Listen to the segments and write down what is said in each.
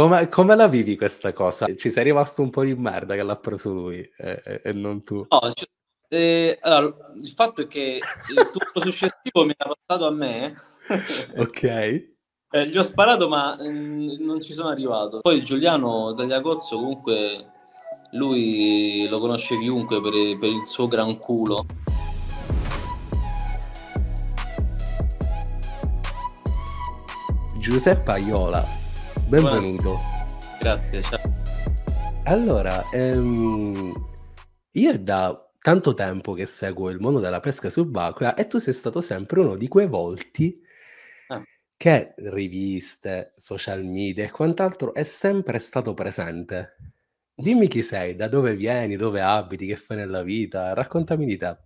Come, come, la vivi questa cosa? Ci sei rimasto un po' di merda che l'ha preso lui e, e, e non tu? No, cioè, eh, allora, il fatto è che il turno successivo mi ha passato a me. ok. Eh, gli ho sparato ma mh, mm, non ci sono arrivato. Poi Giuliano Tagliacozzo comunque lui lo conosce chiunque per, per il suo gran culo. Giuseppe Aiola benvenuto. Buona... Grazie, ciao. Allora, ehm, io da tanto tempo che seguo il mondo della pesca subacquea e tu sei stato sempre uno di quei volti ah. che riviste, social media e quant'altro è sempre stato presente. Dimmi chi sei, da dove vieni, dove abiti, che fai nella vita, raccontami di te.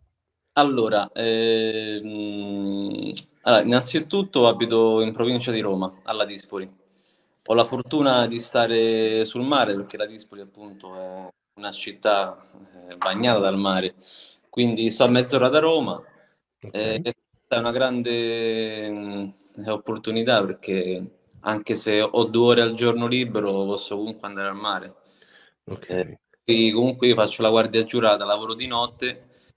Allora, ehm, allora innanzitutto abito in provincia di Roma, alla Dispoli. Ho la fortuna di stare sul mare perché la Dispoli appunto è una città eh, bagnata dal mare, quindi sto a mezz'ora da Roma. Okay. Eh, è una grande mm, opportunità perché anche se ho due ore al giorno libero posso comunque andare al mare. Okay. Eh, comunque io faccio la guardia giurata, lavoro di notte,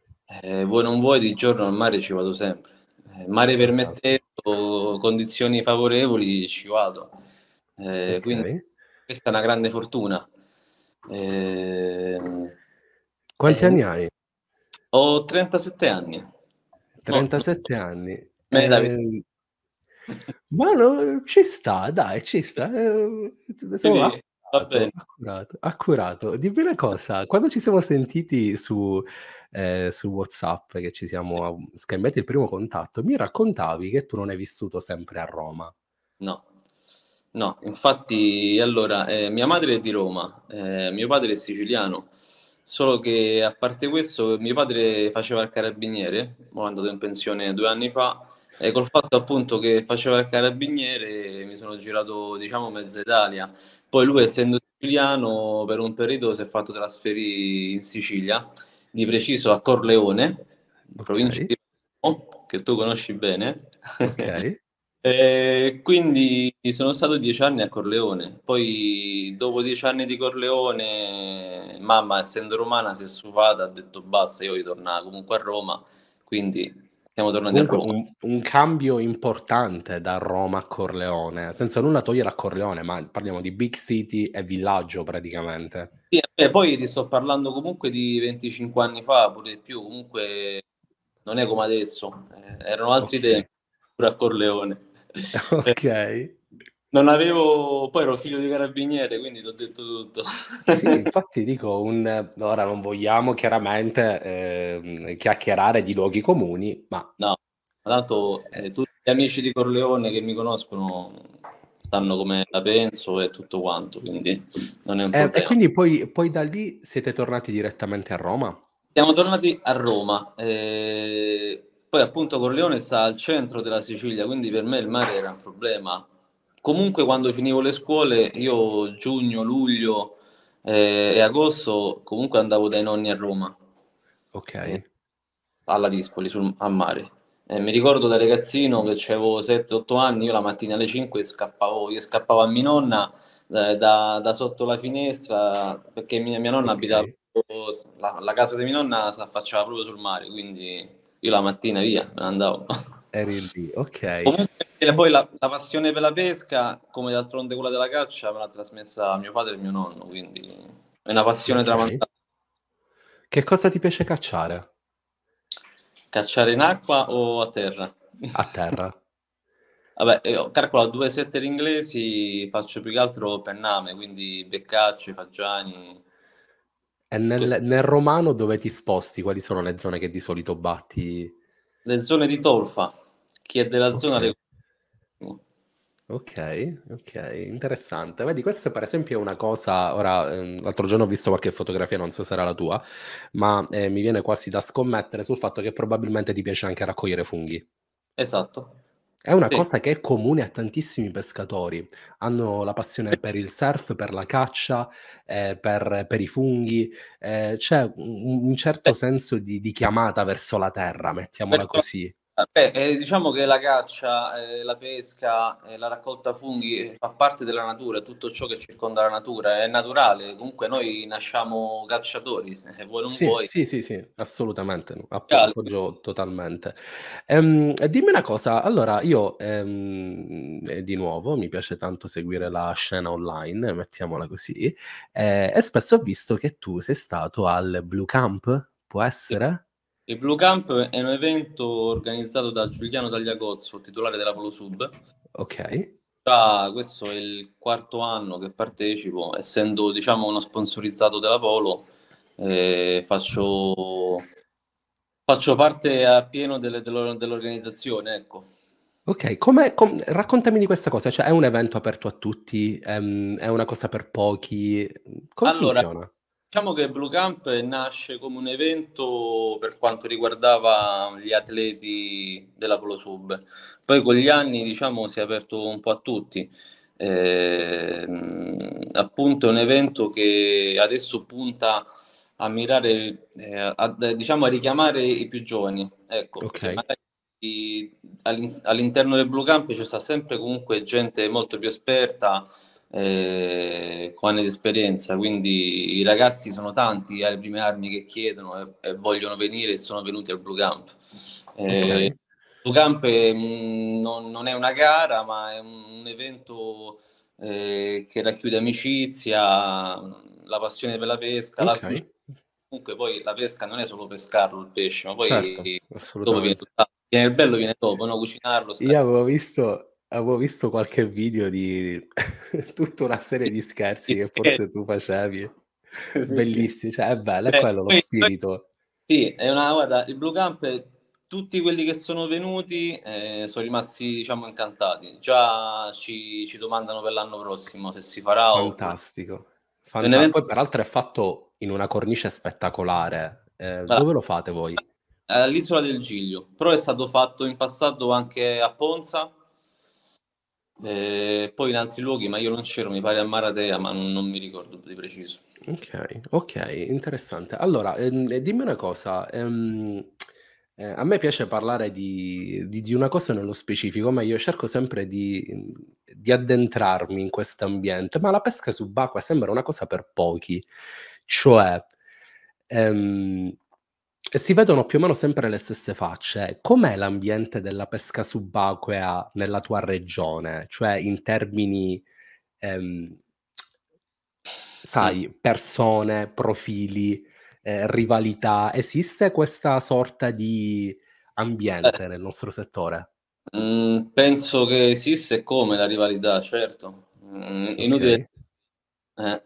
eh, voi non vuoi di giorno al mare ci vado sempre. Eh, mare esatto. permettendo, condizioni favorevoli ci vado. Eh, okay. Quindi questa è una grande fortuna. Ehm, Quanti eh, anni hai? Ho 37 anni. 37 oh. anni. eh, ma no, ci sta, dai, ci sta. Eh, insomma, sì, accurato, accurato, accurato, Dimmi una cosa, quando ci siamo sentiti su, eh, su WhatsApp, che ci siamo scambiati il primo contatto, mi raccontavi che tu non hai vissuto sempre a Roma. No. No, infatti, allora, eh, mia madre è di Roma, eh, mio padre è siciliano, solo che a parte questo, mio padre faceva il carabiniere, ho andato in pensione due anni fa, e col fatto appunto che faceva il carabiniere mi sono girato, diciamo, mezza Italia. Poi lui, essendo siciliano, per un periodo si è fatto trasferire in Sicilia, di preciso a Corleone, okay. provincia di Roma, che tu conosci bene. Ok. Eh, quindi sono stato dieci anni a Corleone, poi dopo dieci anni di Corleone, mamma essendo romana si è stufata, ha detto basta, io ritornavo comunque a Roma, quindi siamo tornati comunque a Roma. Un, un, cambio importante da Roma a Corleone, senza nulla togliere a Corleone, ma parliamo di big city e villaggio praticamente. Sì, eh, beh, poi ti sto parlando comunque di 25 anni fa, pure di più, comunque non è come adesso, eh, erano altri okay. tempi pure a Corleone. Eh, ok. non avevo, poi ero figlio di carabiniere, quindi ti ho detto tutto. sì, infatti dico, un... ora non vogliamo chiaramente eh, chiacchierare di luoghi comuni, ma... No, tanto eh, eh, tutti gli amici di Corleone che mi conoscono sanno come la penso e tutto quanto, quindi non è un problema. Eh, e quindi poi, poi, da lì siete tornati direttamente a Roma? Siamo tornati a Roma. Eh, poi appunto Corleone sta al centro della Sicilia, quindi per me il mare era un problema. Comunque quando finivo le scuole, io giugno, luglio eh, e agosto comunque andavo dai nonni a Roma. Ok. Eh, alla Dispoli, sul, a mare. Eh, mi ricordo da ragazzino che avevo 7-8 anni, io la mattina alle 5 scappavo, io scappavo a mia nonna eh, da, da, sotto la finestra perché mia, mia nonna okay. abitava, la, la, casa di mia nonna si affacciava proprio sul mare, quindi io la mattina via, me ne andavo. Eri lì, ok. Comunque, poi la, la, passione per la pesca, come d'altronde quella della caccia, me l'ha trasmessa mio padre e mio nonno, quindi è una passione okay. tramandata. Che cosa ti piace cacciare? Cacciare in acqua o a terra? A terra. Vabbè, io calcolo due setter inglesi, faccio più che altro penname, quindi beccacci, fagiani, e nel, nel, romano dove ti sposti? Quali sono le zone che di solito batti? Le zone di Tolfa, che è della okay. zona del... Ok, ok, interessante. Vedi, questa per esempio è una cosa, ora ehm, l'altro giorno ho visto qualche fotografia, non so se era la tua, ma eh, mi viene quasi da scommettere sul fatto che probabilmente ti piace anche raccogliere funghi. Esatto. È una Sì. cosa che è comune a tantissimi pescatori. Hanno la passione per il surf, per la caccia, ehm, per per i funghi, ehm, c'è u un certo Beh senso di di chiamata verso la terra, mettiamola Certo. così. Beh, eh, diciamo che la caccia, eh, la pesca, eh, la raccolta funghi eh, fa parte della natura, tutto ciò che circonda la natura è naturale. Comunque noi nasciamo cacciatori, eh, vuoi non Sì, vuoi. sì, sì, sì, assolutamente, appoggio totalmente. Ehm, dimmi una cosa, allora io ehm, di nuovo mi piace tanto seguire la scena online, mettiamola così, eh, e spesso ho visto che tu sei stato al Blue Camp, può Sì, essere? Il Blue Camp è un evento organizzato da Giuliano il titolare della Polo Sud. Ok. Ah, questo è il quarto anno che partecipo, essendo diciamo uno sponsorizzato della Polo, eh, faccio, faccio, parte appieno delle, dell'organizzazione. Ecco. Ok, com- raccontami di questa cosa, cioè è un evento aperto a tutti, è, ehm, è una cosa per pochi, come allora, funziona? Diciamo che Blue Camp nasce come un evento per quanto riguardava gli atleti della Polo Sub, poi con gli anni diciamo, si è aperto un po' a tutti. Eh, appunto è un evento che adesso punta a mirare, eh, a, a, diciamo, a richiamare i più giovani. Ecco, okay. Eh, all'interno del Blue Camp ci sta sempre comunque gente molto più esperta eh, con anni di esperienza, quindi i ragazzi sono tanti alle eh, prime armi che chiedono e, eh, e vogliono venire e sono venuti al Blue Camp. Eh, okay. Blue Camp è, non, non, è una gara, ma è un, un evento eh, che racchiude amicizia, la passione per la pesca. Okay. La, comunque poi la pesca non è solo pescarlo il pesce, ma poi certo, viene, viene, il bello viene dopo, no? cucinarlo. Stare. Io avevo visto avevo visto qualche video di tutta una serie di scherzi che forse tu facevi. Sì, Bellissimi, cioè è bello, è quello lo spirito. Sì, è una guarda, il Blue Camp, tutti quelli che sono venuti eh, sono rimasti, diciamo, incantati. Già ci, ci, domandano per l'anno prossimo se si farà. Fantastico. O... Fantastico. Poi, poi, peraltro, è fatto in una cornice spettacolare. Eh, allora, ah. dove lo fate voi? All'isola del Giglio, però è stato fatto in passato anche a Ponza e eh, poi in altri luoghi, ma io non c'ero, mi pare a Maratea, ma non, non mi ricordo di preciso. Ok, ok, interessante. Allora, ehm, eh, dimmi una cosa. Ehm, eh, a me piace parlare di, di, di, una cosa nello specifico, ma io cerco sempre di, di addentrarmi in questo ambiente, ma la pesca subacquea sembra una cosa per pochi. Cioè, ehm, e si vedono più o meno sempre le stesse facce. Com'è l'ambiente della pesca subacquea nella tua regione? Cioè in termini, ehm, sai, persone, profili, eh, rivalità, esiste questa sorta di eh. ambiente nel nostro settore? Mm, penso che esiste come la rivalità, certo. Mm, okay. inutile. Eh,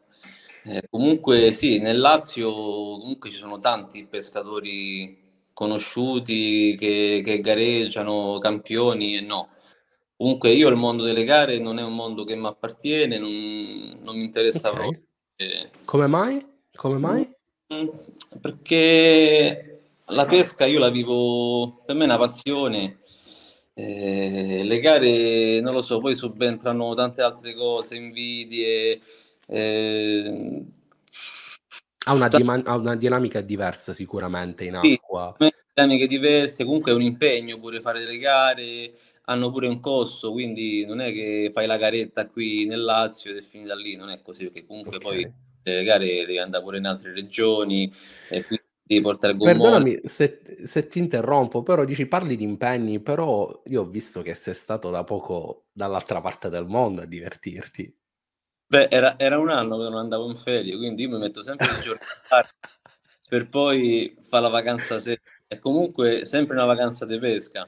eh, comunque sì, nel Lazio comunque ci sono tanti pescatori conosciuti che, che gareggiano, campioni e no. Comunque io il mondo delle gare non è un mondo che mi appartiene, non, non mi interessa okay. proprio. Eh. Come mai? Come mai? Mm, mm, perché la pesca io la vivo, per me è una passione. Eh, le gare, non lo so, poi subentrano tante altre cose, invidie, eh, ha, una cioè diman- ha una, dinamica diversa sicuramente in acqua. Sì, dinamiche diverse, comunque è un impegno pure fare delle gare, hanno pure un costo, quindi non è che fai la garetta qui nel Lazio ed è finita lì, non è così, perché comunque okay. poi delle gare devi andare pure in altre regioni e quindi devi portare il gommone. Perdonami se, se, ti interrompo, però dici parli di impegni, però io ho visto che sei stato da poco dall'altra parte del mondo a divertirti. Beh, era, era, un anno che non andavo in ferie, quindi io mi metto sempre il giorno per poi fare la vacanza se... È comunque sempre una vacanza di pesca.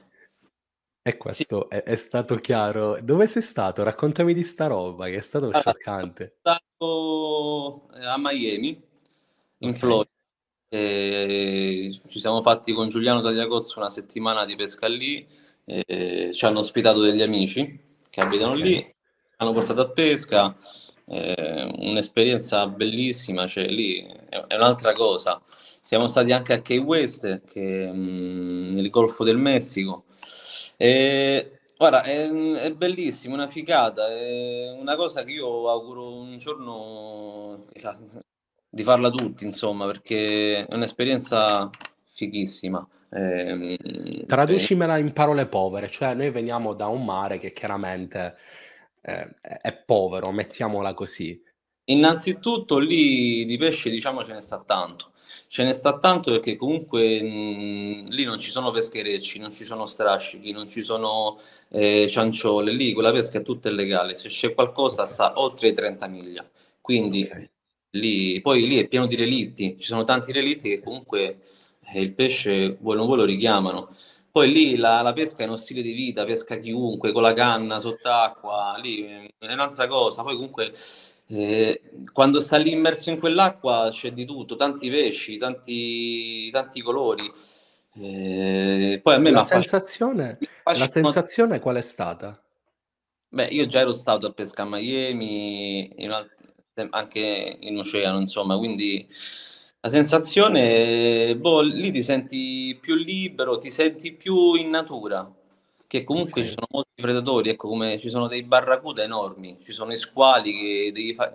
E questo sì. è, è, stato chiaro. Dove sei stato? Raccontami di sta roba che è stato allora, scioccante. Sono stato eh, a Miami, in okay. Florida. E ci siamo fatti con Giuliano Tagliacozzo una settimana di pesca lì. ci hanno ospitato degli amici che abitano okay. lì, hanno portato a pesca eh, un'esperienza bellissima, cioè lì è, è un'altra cosa. Siamo stati anche a Key West, che, mh, mm, nel Golfo del Messico. E, guarda, è, è bellissimo, una figata, è una cosa che io auguro un giorno di farla tutti, insomma, perché è un'esperienza fighissima. Eh, Traducimela in parole povere, cioè noi veniamo da un mare che chiaramente eh, è povero, mettiamola così. Innanzitutto lì di pesce diciamo ce ne sta tanto, ce ne sta tanto perché comunque mh, lì non ci sono pescherecci, non ci sono strascichi, non ci sono eh, cianciole, lì quella pesca è tutta illegale, se c'è qualcosa sta oltre i 30 miglia, quindi okay. lì, poi lì è pieno di relitti, ci sono tanti relitti che comunque eh, il pesce vuole non vuole lo richiamano. Poi lì la, la, pesca è uno stile di vita, pesca chiunque, con la canna, sott'acqua, lì è un'altra cosa. Poi comunque eh, quando sta lì immerso in quell'acqua c'è di tutto, tanti pesci, tanti, tanti colori. Eh, poi a me la sensazione, faccio... la sensazione qual è stata? Beh, io già ero stato a pesca a Miami, in alt- anche in oceano, insomma, quindi la sensazione, boh, lì ti senti più libero, ti senti più in natura, che comunque okay. ci sono molti predatori, ecco come ci sono dei barracuda enormi, ci sono i squali che devi, fa-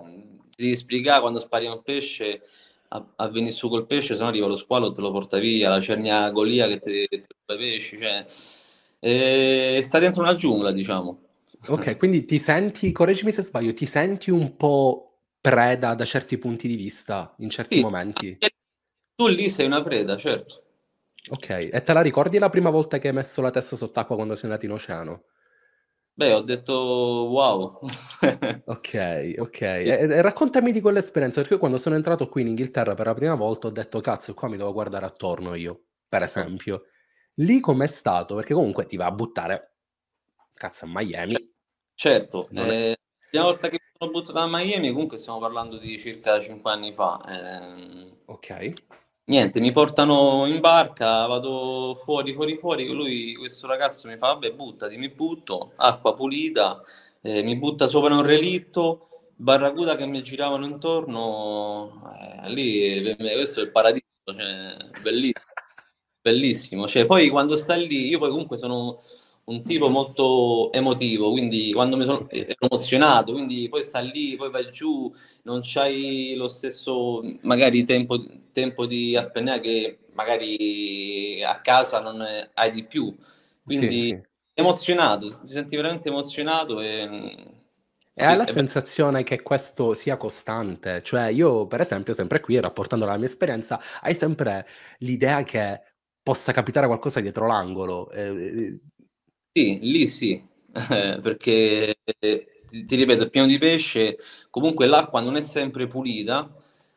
devi spiegare quando spari un pesce a, a venire su col pesce, se no arriva lo squalo te lo porta via, la cernia golia che ti ruba i pesci, cioè, eh, sta dentro una giungla, diciamo. Ok, quindi ti senti, correggimi se sbaglio, ti senti un po' preda da certi punti di vista in certi sì, momenti. Tu lì sei una preda, certo. Ok, e te la ricordi la prima volta che hai messo la testa sott'acqua quando sei andato in oceano? Beh, ho detto wow. ok, ok. E, e, raccontami di quell'esperienza, perché io quando sono entrato qui in Inghilterra per la prima volta ho detto cazzo, qua mi devo guardare attorno io, per esempio. Lì com'è stato? Perché comunque ti va a buttare, cazzo, a Miami. Cioè, certo, certo. Eh, la prima volta che l'ho buttato a Miami, comunque stiamo parlando di circa 5 anni fa. Ehm, ok. Niente, mi portano in barca, vado fuori, fuori, fuori, lui, questo ragazzo mi fa, vabbè, buttati, mi butto, acqua pulita, eh, mi butta sopra un relitto, barracuda che mi giravano intorno, eh, lì per questo è il paradiso, cioè, bellissimo, bellissimo. Cioè, poi quando sta lì, io poi comunque sono un tipo molto emotivo, quindi quando mi sono eh, emozionato, quindi poi sta lì, poi vai giù, non c'hai lo stesso magari tempo, tempo di appena che magari a casa non hai di più. Quindi sì, sì. emozionato, ti senti veramente emozionato e... Mm, e hai la sensazione che questo sia costante, cioè io per esempio sempre qui, rapportando la mia esperienza, hai sempre l'idea che possa capitare qualcosa dietro l'angolo. Eh, eh sì, lì sì, eh, perché ti, ti ripeto, il pieno di pesce, comunque l'acqua non è sempre pulita,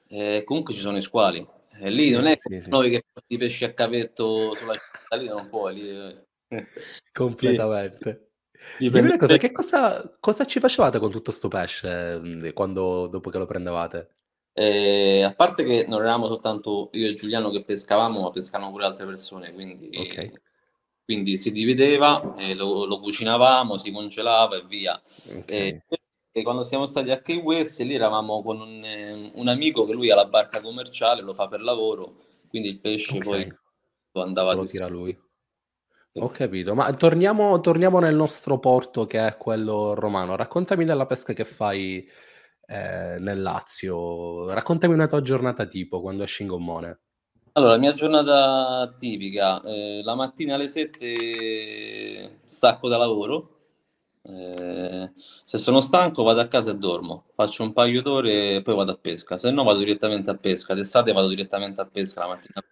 eh, comunque ci sono i squali. E eh, lì sì, non è sì, sì. noi che i pesci a cavetto sulla città, lì non puoi. Lì... Eh. Completamente. Lì, Dimmi una cosa, che cosa, cosa ci facevate con tutto questo pesce quando, dopo che lo prendevate? Eh, a parte che non eravamo soltanto io e Giuliano che pescavamo, ma pescavano pure altre persone, quindi... Okay quindi si divideva, eh, lo, lo, cucinavamo, si congelava e via. Okay. E, eh, e quando siamo stati a Key West, lì eravamo con un, eh, un, amico che lui ha la barca commerciale, lo fa per lavoro, quindi il pesce okay. poi andava a lo tira lui. Ho capito, ma torniamo, torniamo, nel nostro porto che è quello romano. Raccontami della pesca che fai eh, nel Lazio, raccontami una tua giornata tipo quando esci in gommone. Allora, la mia giornata tipica, eh, la mattina alle 7 stacco da lavoro, eh, se sono stanco vado a casa e dormo, faccio un paio d'ore e poi vado a pesca, se no vado direttamente a pesca, d'estate vado direttamente a pesca la mattina.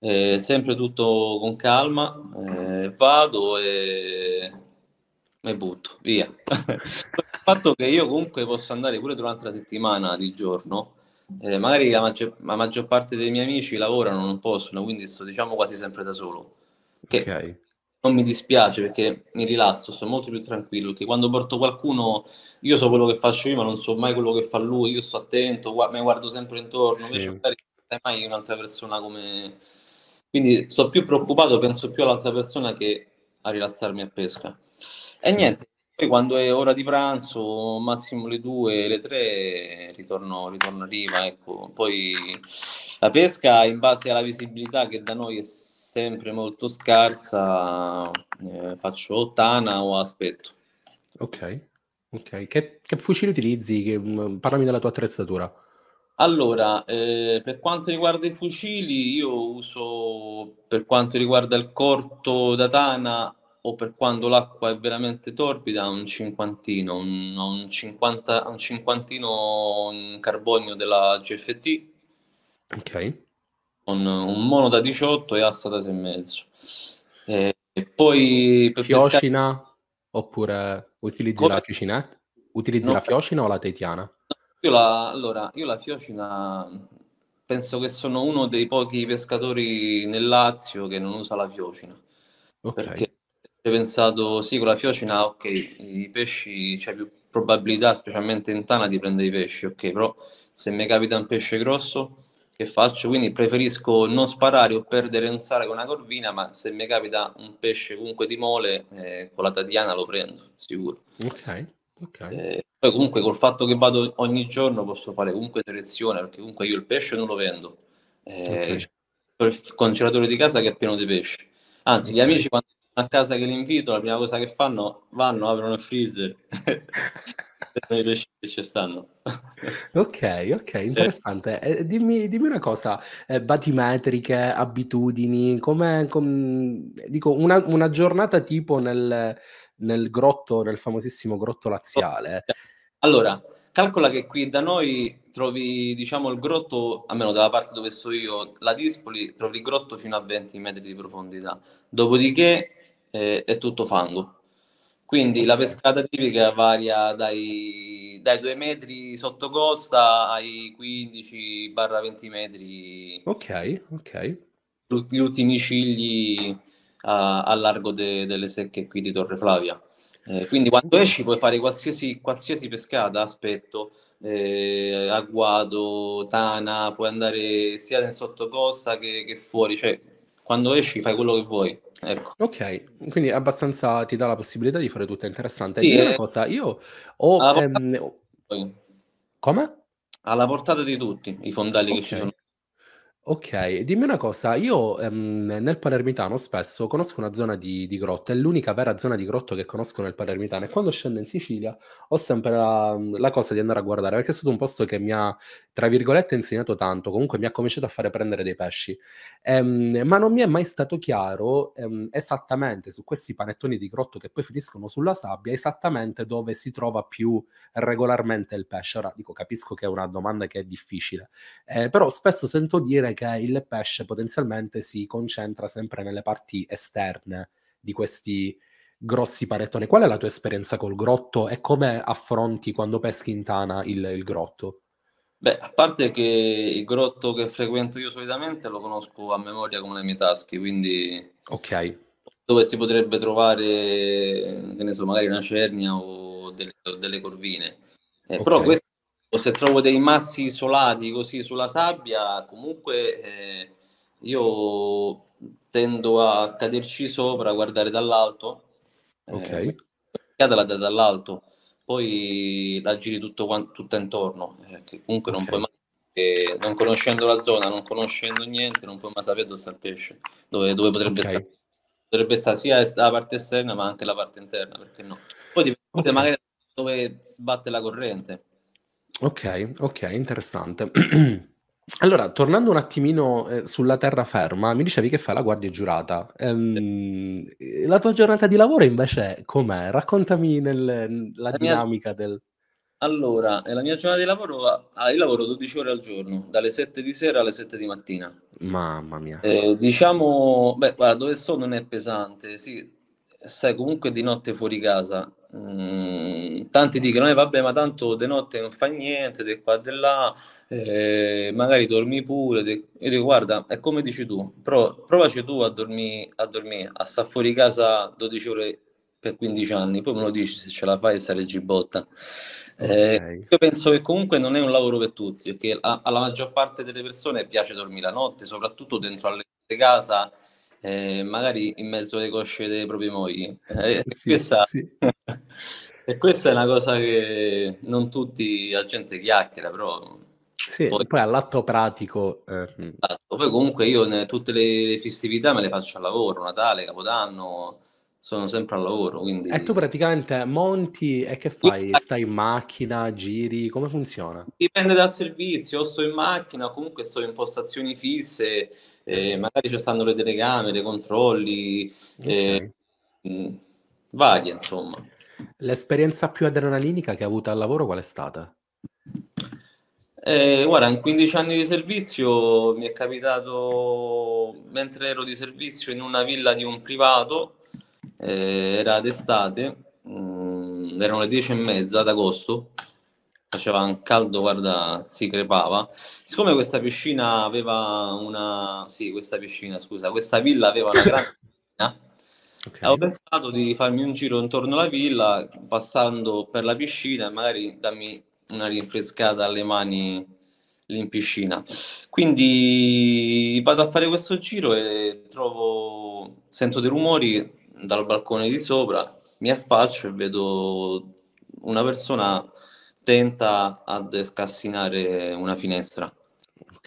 Eh, sempre tutto con calma, eh, vado e mi butto via. Il fatto che io comunque posso andare pure durante la settimana di giorno, eh, magari la maggior, la maggior, parte dei miei amici lavorano, non possono, quindi sto diciamo quasi sempre da solo. Che okay. non mi dispiace perché mi rilasso, sono molto più tranquillo. Che quando porto qualcuno, io so quello che faccio io, ma non so mai quello che fa lui. Io sto attento, gu- mi guardo sempre intorno. Sì. Invece mai un'altra persona come. Quindi sono più preoccupato, penso più all'altra persona che a rilassarmi a pesca. E niente, poi quando è ora di pranzo, massimo le due, le tre, ritorno, ritorno a riva. Ecco. Poi la pesca, in base alla visibilità che da noi è sempre molto scarsa, eh, faccio o tana o aspetto. Ok, ok. Che, che fucile utilizzi? Che, mm, parlami della tua attrezzatura. Allora, eh, per quanto riguarda i fucili, io uso per quanto riguarda il corto da tana o per quando l'acqua è veramente torbida, un cinquantino, un, un, 50, un cinquantino in carbonio della GFT. Ok. Con un mono da 18 e assa da 6,5. E, e poi... Per fiocina pescare... oppure utilizzi Come... la fiocina? Utilizzi no, la fiocina o la tetiana? Io la, allora, io la fiocina penso che sono uno dei pochi pescatori nel Lazio che non usa la fiocina. Okay. Perché pensato, sì, con la fiocina, ok, i pesci c'è più probabilità, specialmente in tana, di prendere i pesci, ok, però se mi capita un pesce grosso, che faccio? Quindi preferisco non sparare o perdere un sale con una corvina, ma se mi capita un pesce comunque di mole, eh, con la tatiana lo prendo, sicuro. Ok. Okay. Eh, poi comunque col fatto che vado ogni giorno posso fare comunque selezione perché comunque io il pesce non lo vendo. Eh, okay. il congelatore di casa che è pieno di pesci. Anzi, okay. gli amici quando a casa che li invito, la prima cosa che fanno, vanno, aprono il freezer. i pesci che ci stanno. ok, ok, interessante. Eh. eh, dimmi, dimmi, una cosa, eh, batimetriche, abitudini, come, dico, una, una, giornata tipo nel, nel grotto, nel famosissimo grotto laziale. Allora, calcola che qui da noi trovi, diciamo, il grotto, almeno dalla parte dove sto io, la Dispoli, trovi il grotto fino a 20 metri di profondità. Dopodiché eh, è tutto fango. Quindi la pescata tipica varia dai, dai 2 metri sotto costa ai 15-20 metri. Ok, ok. Gli ultimi cigli a, a largo de, delle secche qui di Torre Flavia. Eh, quindi quando esci puoi fare qualsiasi, qualsiasi pescata, aspetto, eh, agguato, tana, puoi andare sia nel sottocosta che, che fuori, cioè quando esci fai quello che vuoi. Ecco. Ok, quindi abbastanza ti dà la possibilità di fare tutto, è interessante. Sì, una eh. cosa, io ho... Alla ehm, ho... Come? Alla portata di tutti i fondali okay. che ci sono. Ok, dimmi una cosa, io ehm, nel Palermitano spesso conosco una zona di, di grotta, è l'unica vera zona di grotto che conosco nel Palermitano e quando scendo in Sicilia ho sempre la, la cosa di andare a guardare perché è stato un posto che mi ha tra virgolette, insegnato tanto, comunque mi ha cominciato a fare prendere dei pesci. Ehm, ma non mi è mai stato chiaro ehm, esattamente su questi panettoni di grotto che poi finiscono sulla sabbia, esattamente dove si trova più regolarmente il pesce. Ora dico, capisco che è una domanda che è difficile, eh, però spesso sento dire che il pesce potenzialmente si concentra sempre nelle parti esterne di questi grossi panettoni. Qual è la tua esperienza col grotto e come affronti quando peschi in tana il, il grotto? Beh, a parte che il grotto che frequento io solitamente lo conosco a memoria come le mie tasche, quindi Ok. dove si potrebbe trovare, che ne so, magari una cernia o delle, o delle corvine. Eh, Però questo, se trovo dei massi isolati così sulla sabbia, comunque eh, io tendo a caderci sopra, a guardare dall'alto. Eh, Ok. quindi, guardatela da- dall'alto poi la giri tutto, tutto intorno, eh, che comunque non puoi mai, eh, non conoscendo la zona, non conoscendo niente, non puoi mai sapere dove sta il pesce, dove, dove potrebbe okay. stare. Potrebbe stare sia la parte esterna ma anche la parte interna, perché no? Poi dipende okay. magari dove sbatte la corrente. Ok, ok, interessante. Allora, tornando un attimino eh, sulla terraferma, mi dicevi che fai la guardia giurata. Ehm, la tua giornata di lavoro invece com'è? Raccontami nel- la La mia, dinamica del... allora, eh, la mia giornata di lavoro, ah, ah io lavoro 12 ore al giorno, dalle 7 di sera alle 7 di mattina. Mamma mia. Eh, diciamo, beh, guarda, dove sto non è pesante, sì, stai comunque di notte fuori casa. Mm, tanti dicono, eh, vabbè, ma tanto di notte non fa niente, di qua di là, eh, magari dormi pure. De... Io dico, guarda, è come dici tu, però provaci tu a dormire, a, dormire, a stare fuori casa 12 ore per 15 anni, poi me lo dici se ce la fai stare gibotta. Eh, io penso che comunque non è un lavoro per tutti, perché a, alla maggior parte delle persone piace dormire la notte, soprattutto dentro alle casa. Eh, magari in mezzo alle cosce dei propri mogli. Eh, sì, questa... sì. E questa è una cosa che non tutti, la gente chiacchiera, però... Sì, poi, poi all'atto pratico... Eh. Esatto. Poi comunque io ne, tutte le festività me le faccio al lavoro, Natale, Capodanno, sono sempre al lavoro, quindi... E tu praticamente monti e che fai? Stai in macchina, giri, come funziona? Dipende dal servizio, o sto in macchina, o comunque sto in postazioni fisse, eh, magari ci stanno le telecamere, controlli, eh, okay. eh, varie insomma. L'esperienza più adrenalinica che hai avuto al lavoro qual è stata? Eh, guarda, in 15 anni di servizio mi è capitato, mentre ero di servizio in una villa di un privato, eh, era d'estate, mh, mm, erano le 10 e mezza d'agosto, faceva un caldo, guarda, si crepava. Siccome questa piscina aveva una... sì, questa piscina, scusa, questa villa aveva una grande piscina, Okay. Avevo pensato di farmi un giro intorno alla villa, passando per la piscina, e magari darmi una rinfrescata alle mani lì in piscina. Quindi vado a fare questo giro e trovo, sento dei rumori dal balcone di sopra, mi affaccio e vedo una persona tenta ad scassinare una finestra.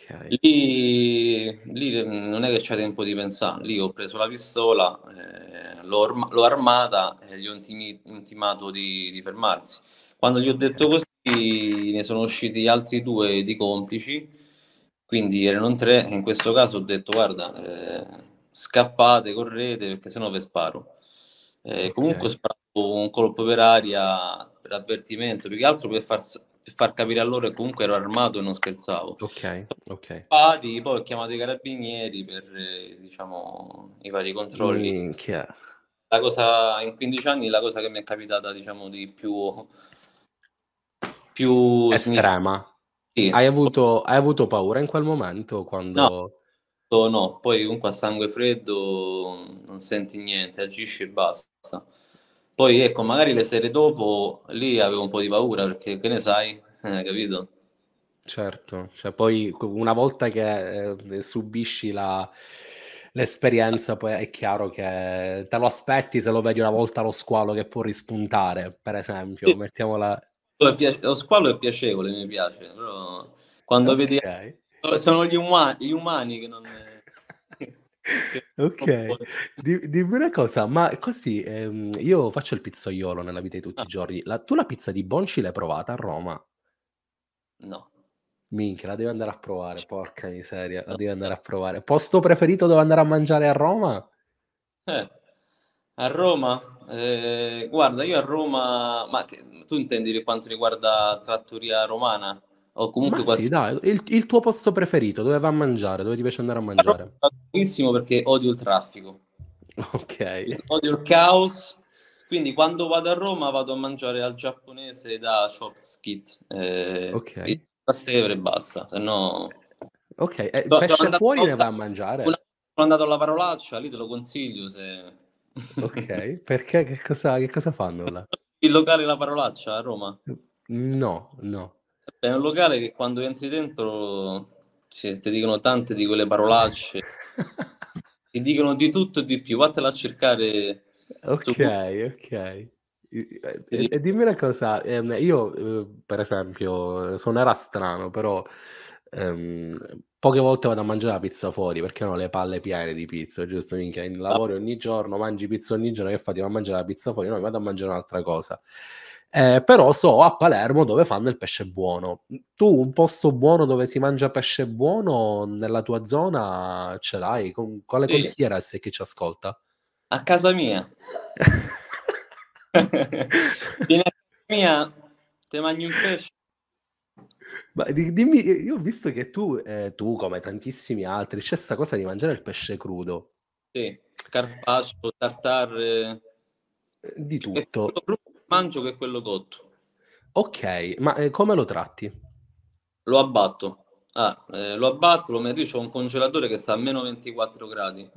Okay. Lì, lì, non è che c'è tempo di pensare, lì ho preso la pistola. Eh, l'ho, armata e gli ho intimato di, di fermarsi. Quando gli ho detto così ne sono usciti altri due di complici, quindi erano tre e in questo caso ho detto guarda eh, scappate, correte perché sennò ve sparo. Eh, comunque ho sparato un colpo per aria, per avvertimento, più che altro per far, per far capire a loro che comunque ero armato e non scherzavo. Ok, ok. Poi ho chiamato i carabinieri per eh, diciamo, i vari controlli. Minchia la cosa, in 15 anni la cosa che mi è capitata, diciamo, di più... più estrema. Sì. Hai, avuto, hai avuto paura in quel momento quando... No. Oh, no, poi comunque a sangue freddo non senti niente, agisci e basta. Poi ecco, magari le sere dopo lì avevo un po' di paura perché che ne sai, eh, capito? Certo, cioè poi una volta che eh, subisci la, l'esperienza poi è chiaro che te lo aspetti se lo vedi una volta lo squalo che può rispuntare, per esempio, mettiamola... Lo squalo è piacevole, mi piace, però quando okay. vedi... Sono gli, umani, gli umani che non... ok, dimmi una cosa, ma così ehm, io faccio il pizzoiolo nella vita di tutti ah. i giorni. La, tu la pizza di Bonci l'hai provata a Roma? No. Minchia, la devo andare a provare, porca miseria, la devo andare a provare. Posto preferito dove andare a mangiare a Roma? Eh, a Roma? Eh, guarda, io a Roma... Ma che, tu intendi per quanto riguarda trattoria romana? O comunque Ma quasi... sì, dai, il, il, tuo posto preferito, dove va a mangiare, dove ti piace andare a mangiare? Benissimo perché odio il traffico. Ok. Odio il caos. Quindi quando vado a Roma vado a mangiare al giapponese da Chop Skit. Eh, ok. E Stasera e basta, se no... Ok, eh, no, pesce andato, fuori ne va a mangiare? Una, sono andato alla parolaccia, lì te lo consiglio se... ok, perché che cosa, che cosa fanno là? Il locale La Parolaccia a Roma? No, no. È un locale che quando entri dentro cioè, ti dicono tante di quelle parolacce, ti dicono di tutto e di più, vattela a cercare. Ok, ok. Eh, e dimmi una cosa, ehm, io eh, per esempio suonerà strano, però ehm, poche volte vado a mangiare la pizza fuori perché ho le palle piene di pizza, giusto? Minchia, in ah. lavoro ogni giorno, mangi pizza ogni giorno, che fate? a mangiare la pizza fuori? No, vado a mangiare un'altra cosa. Eh, però so a Palermo dove fanno il pesce buono. Tu un posto buono dove si mangia pesce buono nella tua zona ce l'hai? Con, quale sì. consiglieresti chi ci ascolta? A casa mia. Vieni a mia, te mangi un pesce. Ma dimmi, io ho visto che tu, eh, tu come tantissimi altri, c'è sta cosa di mangiare il pesce crudo. Sì, carpaccio, tartare. Eh, di tutto. Crudo, mangio che quello cotto. Ok, ma eh, come lo tratti? Lo abbatto. Ah, eh, lo abbatto, lo metto, c'ho un congelatore che sta a meno 24 gradi.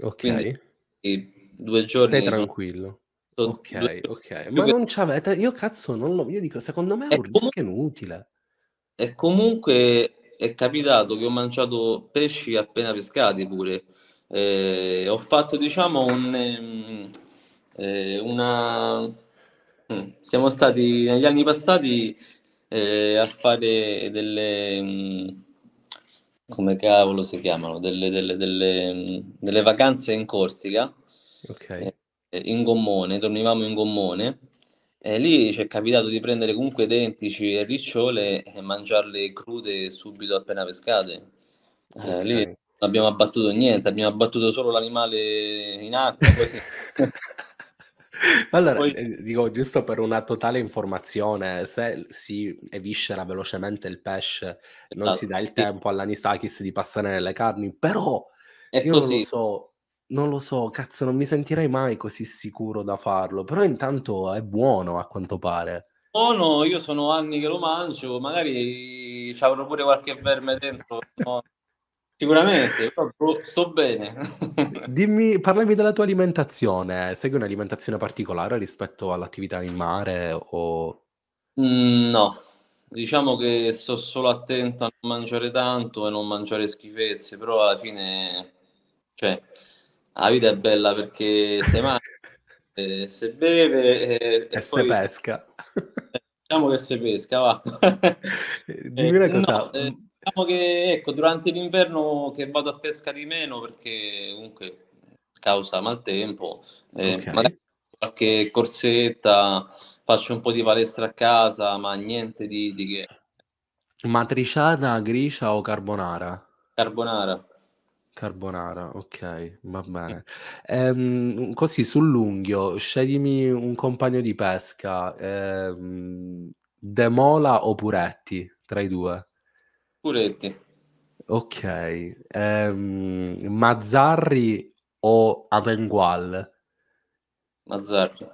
Ok. Quindi, due giorni. Sei tranquillo. Sono Ok, ok, ma non ci Io cazzo, non lo. Io dico, secondo me è, è un rischio comunque, inutile. E comunque è capitato che ho mangiato pesci appena pescati pure. Eh, ho fatto, diciamo, un, ehm, eh, una. Mm, siamo stati negli anni passati eh, a fare delle. Mm, come cavolo si chiamano? Delle, delle, delle, mm, delle vacanze in Corsica. Ok eh, eh, in gommone, dormivamo in gommone. E lì ci è capitato di prendere comunque dentici e ricciole e mangiarle crude subito appena pescate. Eh, okay. Eh, lì non abbiamo abbattuto niente, abbiamo abbattuto solo l'animale in acqua. Poi... allora, poi... Eh, dico giusto per una totale informazione, se si eviscera velocemente il pesce, non esatto. si dà il tempo all'anisakis di passare nelle carni, però è io così. non lo so, non lo so, cazzo, non mi sentirei mai così sicuro da farlo, però intanto è buono a quanto pare. Buono, oh no, io sono anni che lo mangio, magari ci avrò pure qualche verme dentro. No? Sicuramente, boh, sto bene. Dimmi, parlami della tua alimentazione. Segui un'alimentazione particolare rispetto all'attività in mare o... Mm, no, diciamo che sto solo attento a non mangiare tanto e non mangiare schifezze, però alla fine... Cioè, la vita è bella perché se mangia, se beve eh, e, e se poi... pesca. Diciamo che se pesca, va. Dimmi una eh, cosa. No, eh, diciamo che ecco, durante l'inverno che vado a pesca di meno perché comunque causa maltempo, eh, okay. magari qualche corsetta, faccio un po' di palestra a casa, ma niente di, di che. Matriciana, gricia o carbonara? Carbonara. Carbonara, ok, va bene. Ehm, così sull'unghio, sceglimi un compagno di pesca, ehm, Demola o Puretti, tra i due. Puretti. Ok, ehm, Mazzarri o Avengual? Mazzarri.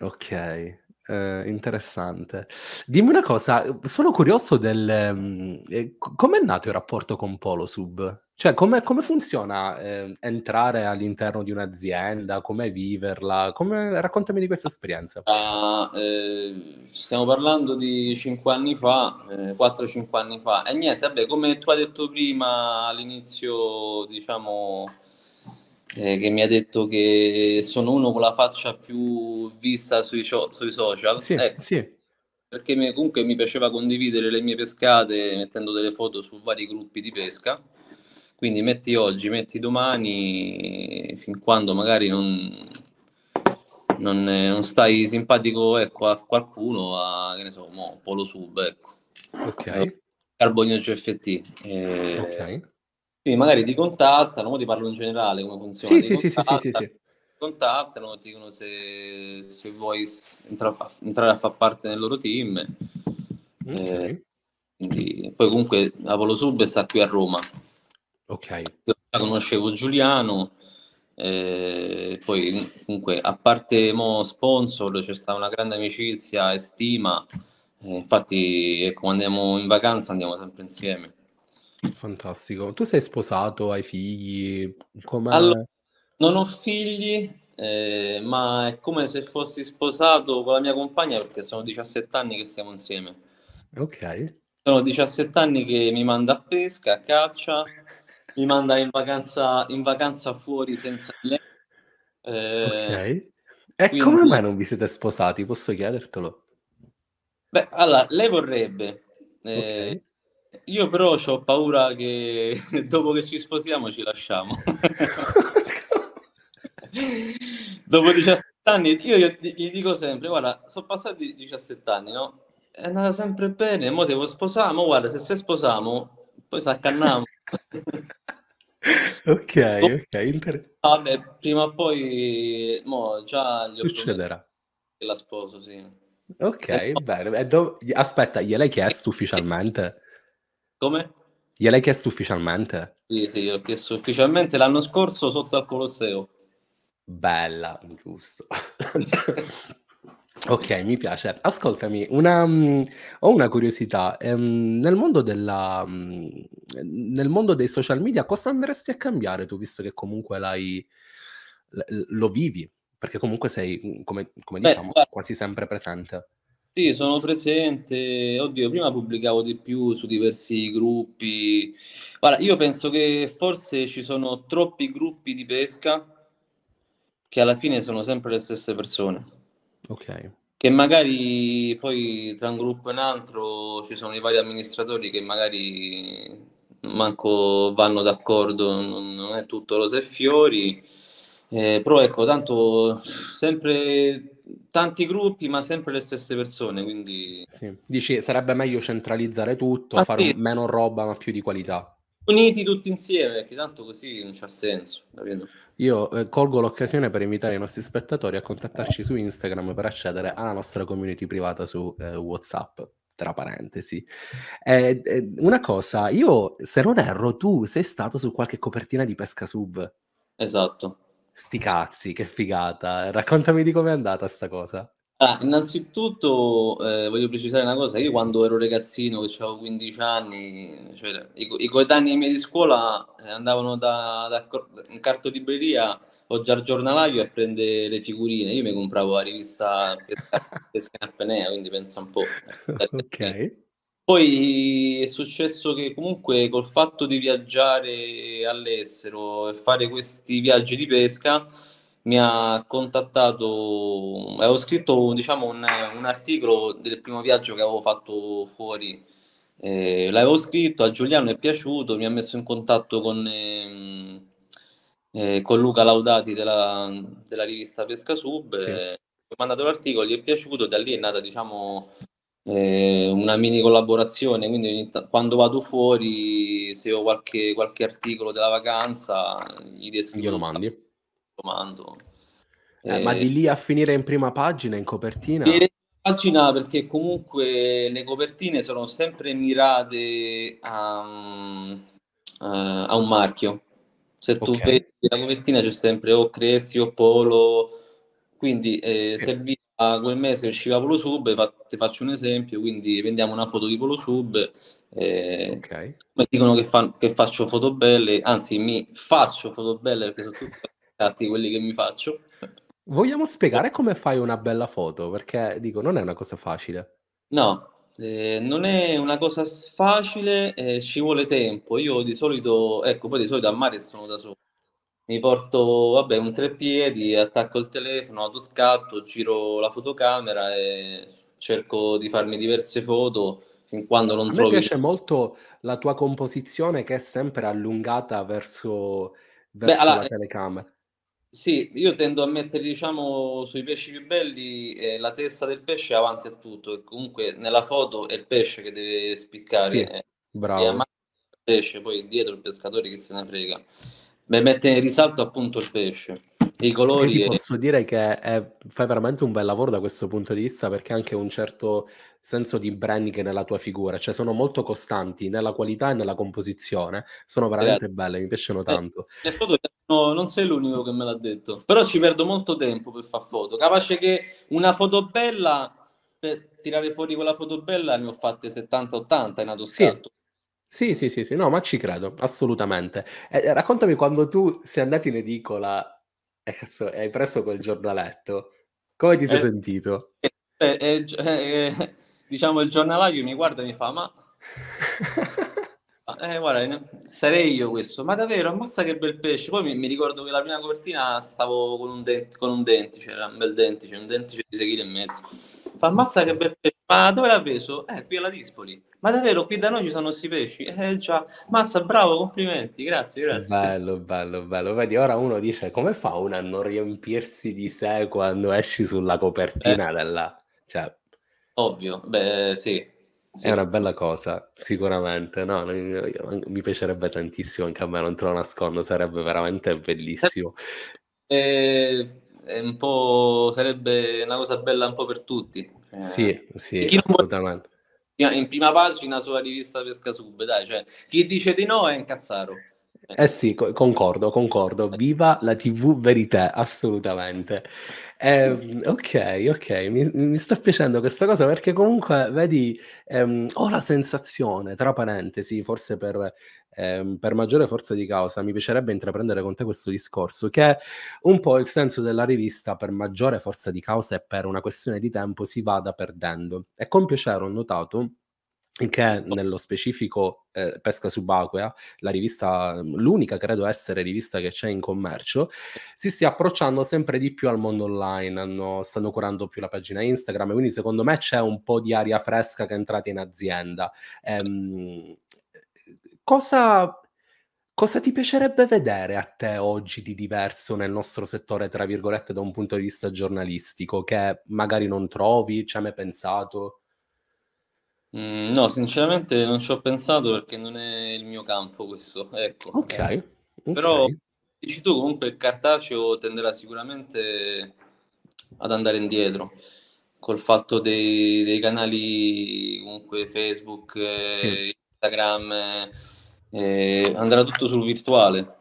Ok, eh, interessante. Dimmi una cosa, sono curioso del... Mm, eh, come è nato il rapporto con Polosub? Cioè, come, funziona eh, entrare all'interno di un'azienda? Come viverla? Come... Raccontami di questa esperienza. Ah, eh, stiamo parlando di 5 anni fa, 4-5 eh, anni fa. E niente, vabbè, come tu hai detto prima all'inizio, diciamo eh, che mi ha detto che sono uno con la faccia più vista sui, so- sui social. Sì, ecco. sì. Perché mi, comunque mi piaceva condividere le mie pescate mettendo delle foto su vari gruppi di pesca. Quindi metti oggi, metti domani, fin quando magari non, non, eh, non stai simpatico ecco, a qualcuno, a che ne so, mo, Polo Sub, ecco. Ok. Carbonio CFT. Eh, ok quindi magari ti contattano, ma ti parlo in generale come funziona. Sì, sì, sì, sì, sì, sì. Contattano, ti dicono se, se vuoi entra- entrare a far parte del loro team. Mm, eh, okay. Eh, quindi, poi comunque Apollo Sub sta qui a Roma. Ok. Io conoscevo Giuliano, eh, poi comunque a parte mo sponsor c'è stata una grande amicizia e stima, eh, infatti ecco, andiamo in vacanza andiamo sempre insieme. Fantastico. Tu sei sposato, hai figli? Com'è? Allora, non ho figli, eh, ma è come se fossi sposato con la mia compagna perché sono 17 anni che stiamo insieme. Ok. Sono 17 anni che mi manda a pesca, a caccia, mi manda in vacanza, in vacanza fuori senza lei. Eh, ok. E quindi... come mai non vi siete sposati? Posso chiedertelo? Beh, allora, lei vorrebbe. Eh, okay. Io però ho paura che dopo che ci sposiamo ci lasciamo. dopo 17 anni, io gli dico sempre, guarda, sono passati 17 anni, no? È andata sempre bene, mo devo sposare, guarda, se si sposiamo, poi s'accanniamo. ok, ok. Inter- Vabbè, prima o poi, mo, già... Succederà. La sposo, sì. Ok, e poi... bene. Do- aspetta, gliel'hai chiesto ufficialmente? Come? Gliel'hai chiesto ufficialmente? Sì, sì, l'ho chiesto ufficialmente l'anno scorso sotto al Colosseo. Bella, giusto. ok, mi piace. Ascoltami, una, um, ho una curiosità. Um, nel, mondo della, um, nel mondo dei social media cosa andresti a cambiare tu, visto che comunque l'hai, l- lo vivi? Perché comunque sei, mm, come, come Beh, diciamo, guarda, quasi sempre presente. Sì, sono presente. Oddio, prima pubblicavo di più su diversi gruppi. Guarda, io penso che forse ci sono troppi gruppi di pesca che alla fine sono sempre le stesse persone. Ok. Che magari poi tra un gruppo e un altro ci sono i vari amministratori che magari manco vanno d'accordo, non è tutto rose e fiori. Eh, però ecco, tanto sempre tanti gruppi, ma sempre le stesse persone. Quindi sì. dici sarebbe meglio centralizzare tutto, ma fare sì. meno roba, ma più di qualità. Uniti tutti insieme, perché tanto così non c'ha senso, capito? Io eh, colgo l'occasione per invitare i nostri spettatori a contattarci su Instagram per accedere alla nostra community privata su eh, WhatsApp tra parentesi. Eh, eh, una cosa, io se non erro, tu sei stato su qualche copertina di Pesca Sub. Esatto. Sti cazzi, che figata. Raccontami di com'è andata sta cosa. Ah, innanzitutto eh, voglio precisare una cosa, io quando ero ragazzino, che avevo 15 anni, cioè, i, i coetanei miei di scuola eh, andavano da, da, in cartolibreria o già al giornalaio a prendere le figurine, io mi compravo la rivista Pescanappenea, quindi pensa un po'. ok. Poi è successo che comunque col fatto di viaggiare all'estero e fare questi viaggi di pesca mi ha contattato, avevo eh, scritto diciamo un, un articolo del primo viaggio che avevo fatto fuori, eh, l'avevo scritto, a Giuliano è piaciuto, mi ha messo in contatto con, eh, eh, con Luca Laudati della, della rivista Pesca Sub, sì. Eh, ho mandato l'articolo, gli è piaciuto, da lì è nata diciamo eh, una mini collaborazione, quindi quando vado fuori, se ho qualche, qualche articolo della vacanza, gli descrivo. Glielo mandi. Lo mando. Eh, eh, ma di lì a finire in prima pagina, in copertina? In pagina perché comunque le copertine sono sempre mirate a, eh, a, un marchio. Se tu okay. vedi la copertina c'è sempre o Cressi o Polo, quindi eh, serviva quel mese usciva Polo Sub, fa, ti faccio un esempio, quindi prendiamo una foto di Polo Sub, eh, okay. mi dicono che, fa, che, faccio foto belle, anzi mi faccio foto belle perché sono tutti fatti quelli che mi faccio. Vogliamo spiegare come fai una bella foto? Perché dico, non è una cosa facile. No, eh, non è una cosa facile, eh, ci vuole tempo. Io di solito, ecco, poi di solito a mare sono da solo mi porto vabbè, un treppiedi, attacco il telefono, autoscatto, giro la fotocamera e cerco di farmi diverse foto fin quando non trovo. Mi piace molto la tua composizione che è sempre allungata verso, verso Beh, allora, la telecamera. Sì, io tendo a mettere, diciamo, sui pesci più belli eh, la testa del pesce avanti a tutto, e comunque nella foto è il pesce che deve spiccare. Sì, eh, bravo. E a il pesce, poi dietro il pescatore che se ne frega. Beh, mette in risalto appunto il pesce. I colori. Io ti posso dire che è, fai veramente un bel lavoro da questo punto di vista perché anche un certo senso di branding nella tua figura, cioè sono molto costanti nella qualità e nella composizione, sono veramente belle, mi piacciono eh, tanto. Eh, le foto no, non sei l'unico che me l'ha detto, però ci perdo molto tempo per fare foto, capace che una foto bella per tirare fuori quella foto bella ne ho fatte 70-80 in autoscatto. Sì. Sì, sì, sì, sì, no, ma ci credo, assolutamente. E, eh, eh, raccontami quando tu sei andato in edicola eh, e cazzo, hai preso quel giornaletto, come ti sei eh, sentito? Eh, eh, diciamo il giornalaio mi guarda e mi fa, ma... Eh, guarda, sarei io questo, ma davvero, ammazza che bel pesce. Poi mi, mi ricordo che la prima copertina stavo con un, dent- con un dentice, era un bel dentice, un dentice di 6,5 kg Fa ammazza che bel pesce, ma dove l'ha preso? Eh, qui alla Dispoli. Ma davvero, qui da noi ci sono questi pesci? Eh già, mazza, bravo, complimenti, grazie, grazie. Bello, bello, bello. Vedi, ora uno dice, come fa uno a non riempirsi di sé quando esci sulla copertina eh. della... Cioè... Ovvio, beh, sì, sì. È una bella cosa, sicuramente. No, mi piacerebbe tantissimo anche a me, non te lo nascondo, sarebbe veramente bellissimo. Eh, eh è un po', sarebbe una cosa bella un po' per tutti. Eh, sì, sì, assolutamente. Vuole, in prima pagina sulla rivista Pesca Sub, dai, cioè, chi dice di no è incazzaro. Eh sì, concordo, concordo. Eh. Viva la TV Verità, assolutamente. Eh, ok, ok, mi, mi, sta piacendo questa cosa perché comunque, vedi, ehm, ho la sensazione, tra parentesi, forse per, ehm, per, maggiore forza di causa, mi piacerebbe intraprendere con te questo discorso, che un po' il senso della rivista per maggiore forza di causa e per una questione di tempo si vada perdendo. E con piacere ho notato che nello specifico eh, Pesca Subacquea, la rivista, mm, l'unica credo essere rivista che c'è in commercio, si stia approcciando sempre di più al mondo online, hanno, stanno curando più la pagina Instagram, quindi secondo me c'è un po' di aria fresca che è entrata in azienda. Ehm, cosa, cosa ti piacerebbe vedere a te oggi di diverso nel nostro settore, tra virgolette, da un punto di vista giornalistico, che magari non trovi, ci hai mai pensato? Mm, no, sinceramente non ci ho pensato perché non è il mio campo questo, ecco. Okay, Però dici tu comunque il cartaceo tenderà sicuramente ad andare indietro col fatto dei dei canali comunque Facebook, Sì. Eh, Instagram, ehm, andrà tutto sul virtuale.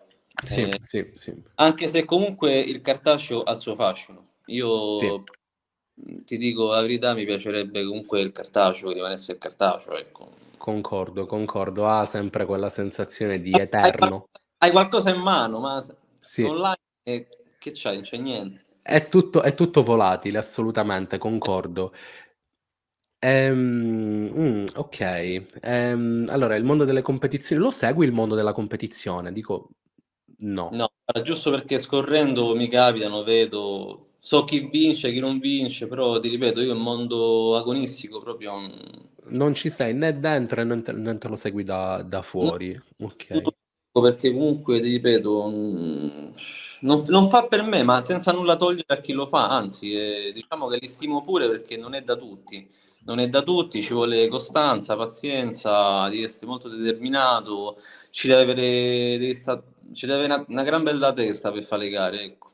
Sì, Ehm, sì, sì. anche se comunque il cartaceo ha il suo fascino. Sì. Io Mm, ti dico la verità, mi piacerebbe comunque il cartaceo, rimanesse il cartaceo, ecco. Concordo, concordo, ha sempre quella sensazione di eterno. Hai, hai qualcosa in mano, ma sì. online eh, che c'hai? Non c'è niente. È tutto, è tutto volatile, assolutamente, concordo. Ehm, mm, ok, ehm, allora il mondo delle competizioni, lo segui il mondo della competizione? Dico no. No, giusto perché scorrendo mi capitano, vedo, so chi vince, chi non vince, però ti ripeto, io il mondo agonistico proprio... Mm, non ci sei né dentro né te, né te lo segui da, da fuori, no, ok? Perché comunque, ti ripeto, mm, non, non, fa per me, ma senza nulla togliere a chi lo fa, anzi, eh, diciamo che li stimo pure perché non è da tutti. Non è da tutti, ci vuole costanza, pazienza, di essere molto determinato, ci deve avere, devi sta, ci deve avere una, una gran bella testa per fare le gare, ecco.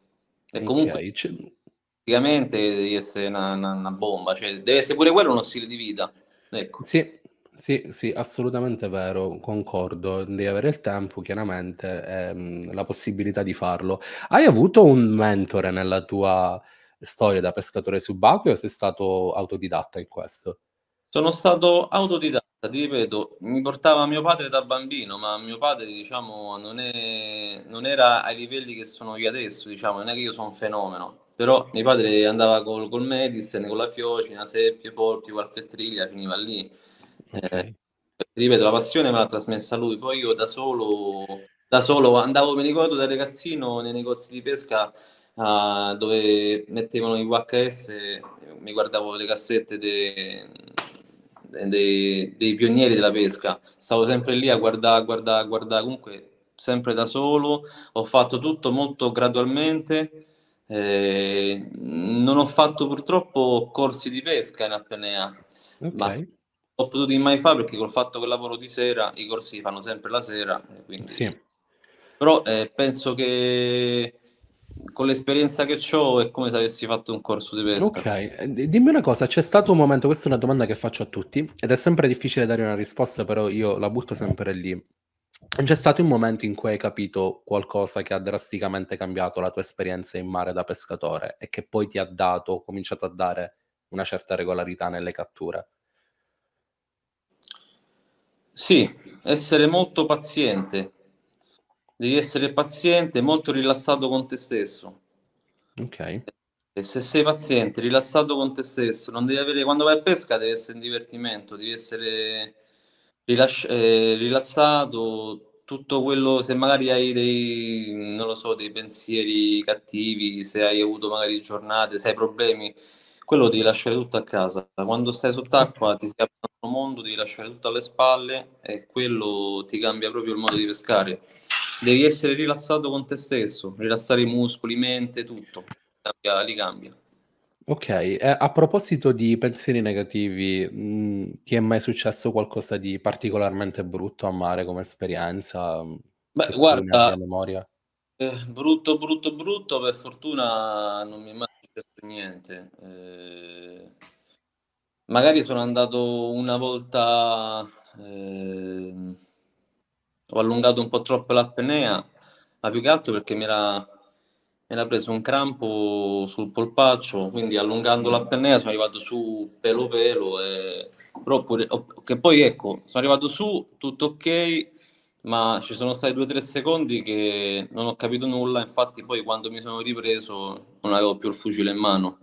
E comunque praticamente devi essere una, una, una, bomba, cioè deve essere pure quello uno stile di vita. Ecco. Sì, sì, sì, assolutamente vero, concordo. Devi avere il tempo, chiaramente, ehm, la possibilità di farlo. Hai avuto un mentore nella tua storia da pescatore subacqueo o sei stato autodidatta in questo? Sono stato autodidatta, ti ripeto, mi portava mio padre da bambino, ma mio padre, diciamo, non, è, non era ai livelli che sono io adesso, diciamo, non è che io sono un fenomeno. Però mio padre andava col, col Medisen, con la Fiocina, Seppie, Porti, qualche triglia, finiva lì. Eh, okay. Eh, ripeto, la passione me l'ha trasmessa lui. Poi io da solo, da solo andavo, mi ricordo, da ragazzino nei negozi di pesca uh, dove mettevano i VHS, mi guardavo le cassette de, dei, dei, pionieri della pesca. Stavo sempre lì a guardare, a guardare, a guardare, comunque sempre da solo. Ho fatto tutto molto gradualmente eh, non ho fatto purtroppo corsi di pesca in apnea, okay. ma ho potuto mai fare perché col fatto che lavoro di sera, i corsi li fanno sempre la sera. Eh, quindi... Sì. Però eh, penso che con l'esperienza che ho è come se avessi fatto un corso di pesca. Ok, eh, dimmi una cosa, c'è stato un momento, questa è una domanda che faccio a tutti ed è sempre difficile dare una risposta, però io la butto sempre lì c'è stato un momento in cui hai capito qualcosa che ha drasticamente cambiato la tua esperienza in mare da pescatore e che poi ti ha dato, cominciato a dare una certa regolarità nelle catture? Sì, essere molto paziente. Devi essere paziente, molto rilassato con te stesso. Ok. E se sei paziente, rilassato con te stesso, non devi avere, quando vai a pesca devi essere in divertimento, devi essere rilasci- eh, rilassato tutto quello, se magari hai dei, non lo so, dei pensieri cattivi, se hai avuto magari giornate, se hai problemi, quello devi lasciare tutto a casa. Quando stai sott'acqua ti si apre un altro mondo, devi lasciare tutto alle spalle e quello ti cambia proprio il modo di pescare. Devi essere rilassato con te stesso, rilassare i muscoli, mente, tutto. li cambia. Ok, e eh, a proposito di pensieri negativi, mhmm, ti è mai successo qualcosa di particolarmente brutto a mare come esperienza, Beh, che guarda memoria? ehm, brutto, brutto, brutto, per fortuna non mi è mai successo niente. Ehm, magari sono andato una volta, ehm, ho allungato un po' troppo l'apnea, ma più che altro perché mi era era preso un crampo sul polpaccio, quindi allungando la pennea sono arrivato su pelo pelo, e... però pure... che poi ecco, sono arrivato su, tutto ok, ma ci sono stati due o tre secondi che non ho capito nulla, infatti poi quando mi sono ripreso non avevo più il fucile in mano.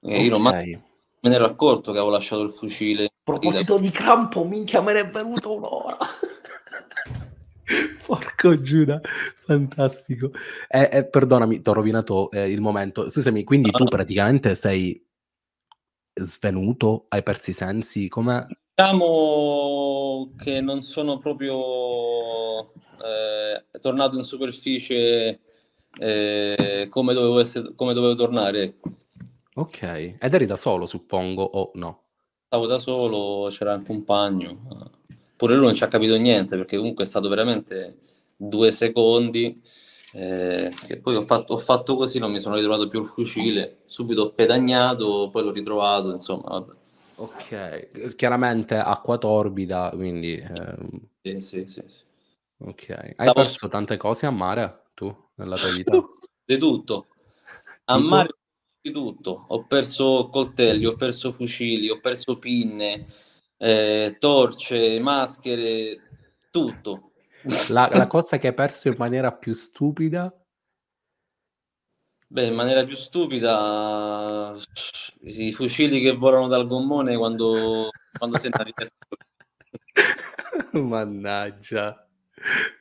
E okay. io non mai... me ne ero accorto che avevo lasciato il fucile. A proposito di crampo, minchia, me ne è venuto un'ora. Porco Giuda, fantastico. Eh, eh, perdonami, ti ho rovinato eh, il momento. Scusami, quindi tu ah. praticamente sei svenuto, hai perso i sensi, come... Diciamo che non sono proprio eh, tornato in superficie eh, come dovevo, essere, come, dovevo tornare. Ok, ed eri da solo suppongo o no? Stavo da solo, c'era un compagno. Ah pure lui non ci ha capito niente perché comunque è stato veramente due secondi eh, che poi ho fatto, ho fatto, così non mi sono ritrovato più il fucile subito ho pedagnato poi l'ho ritrovato insomma vabbè. ok chiaramente acqua torbida quindi ehm... sì, sì, sì, sì, ehm, ok hai Stavo... perso tante cose a mare tu nella tua vita di tutto a tipo... mare di tutto ho perso coltelli ho perso fucili ho perso pinne eh, torce, maschere, tutto. La, la cosa che hai perso in maniera più stupida? Beh, in maniera più stupida, i fucili che volano dal gommone quando, quando sei naviga. Mannaggia.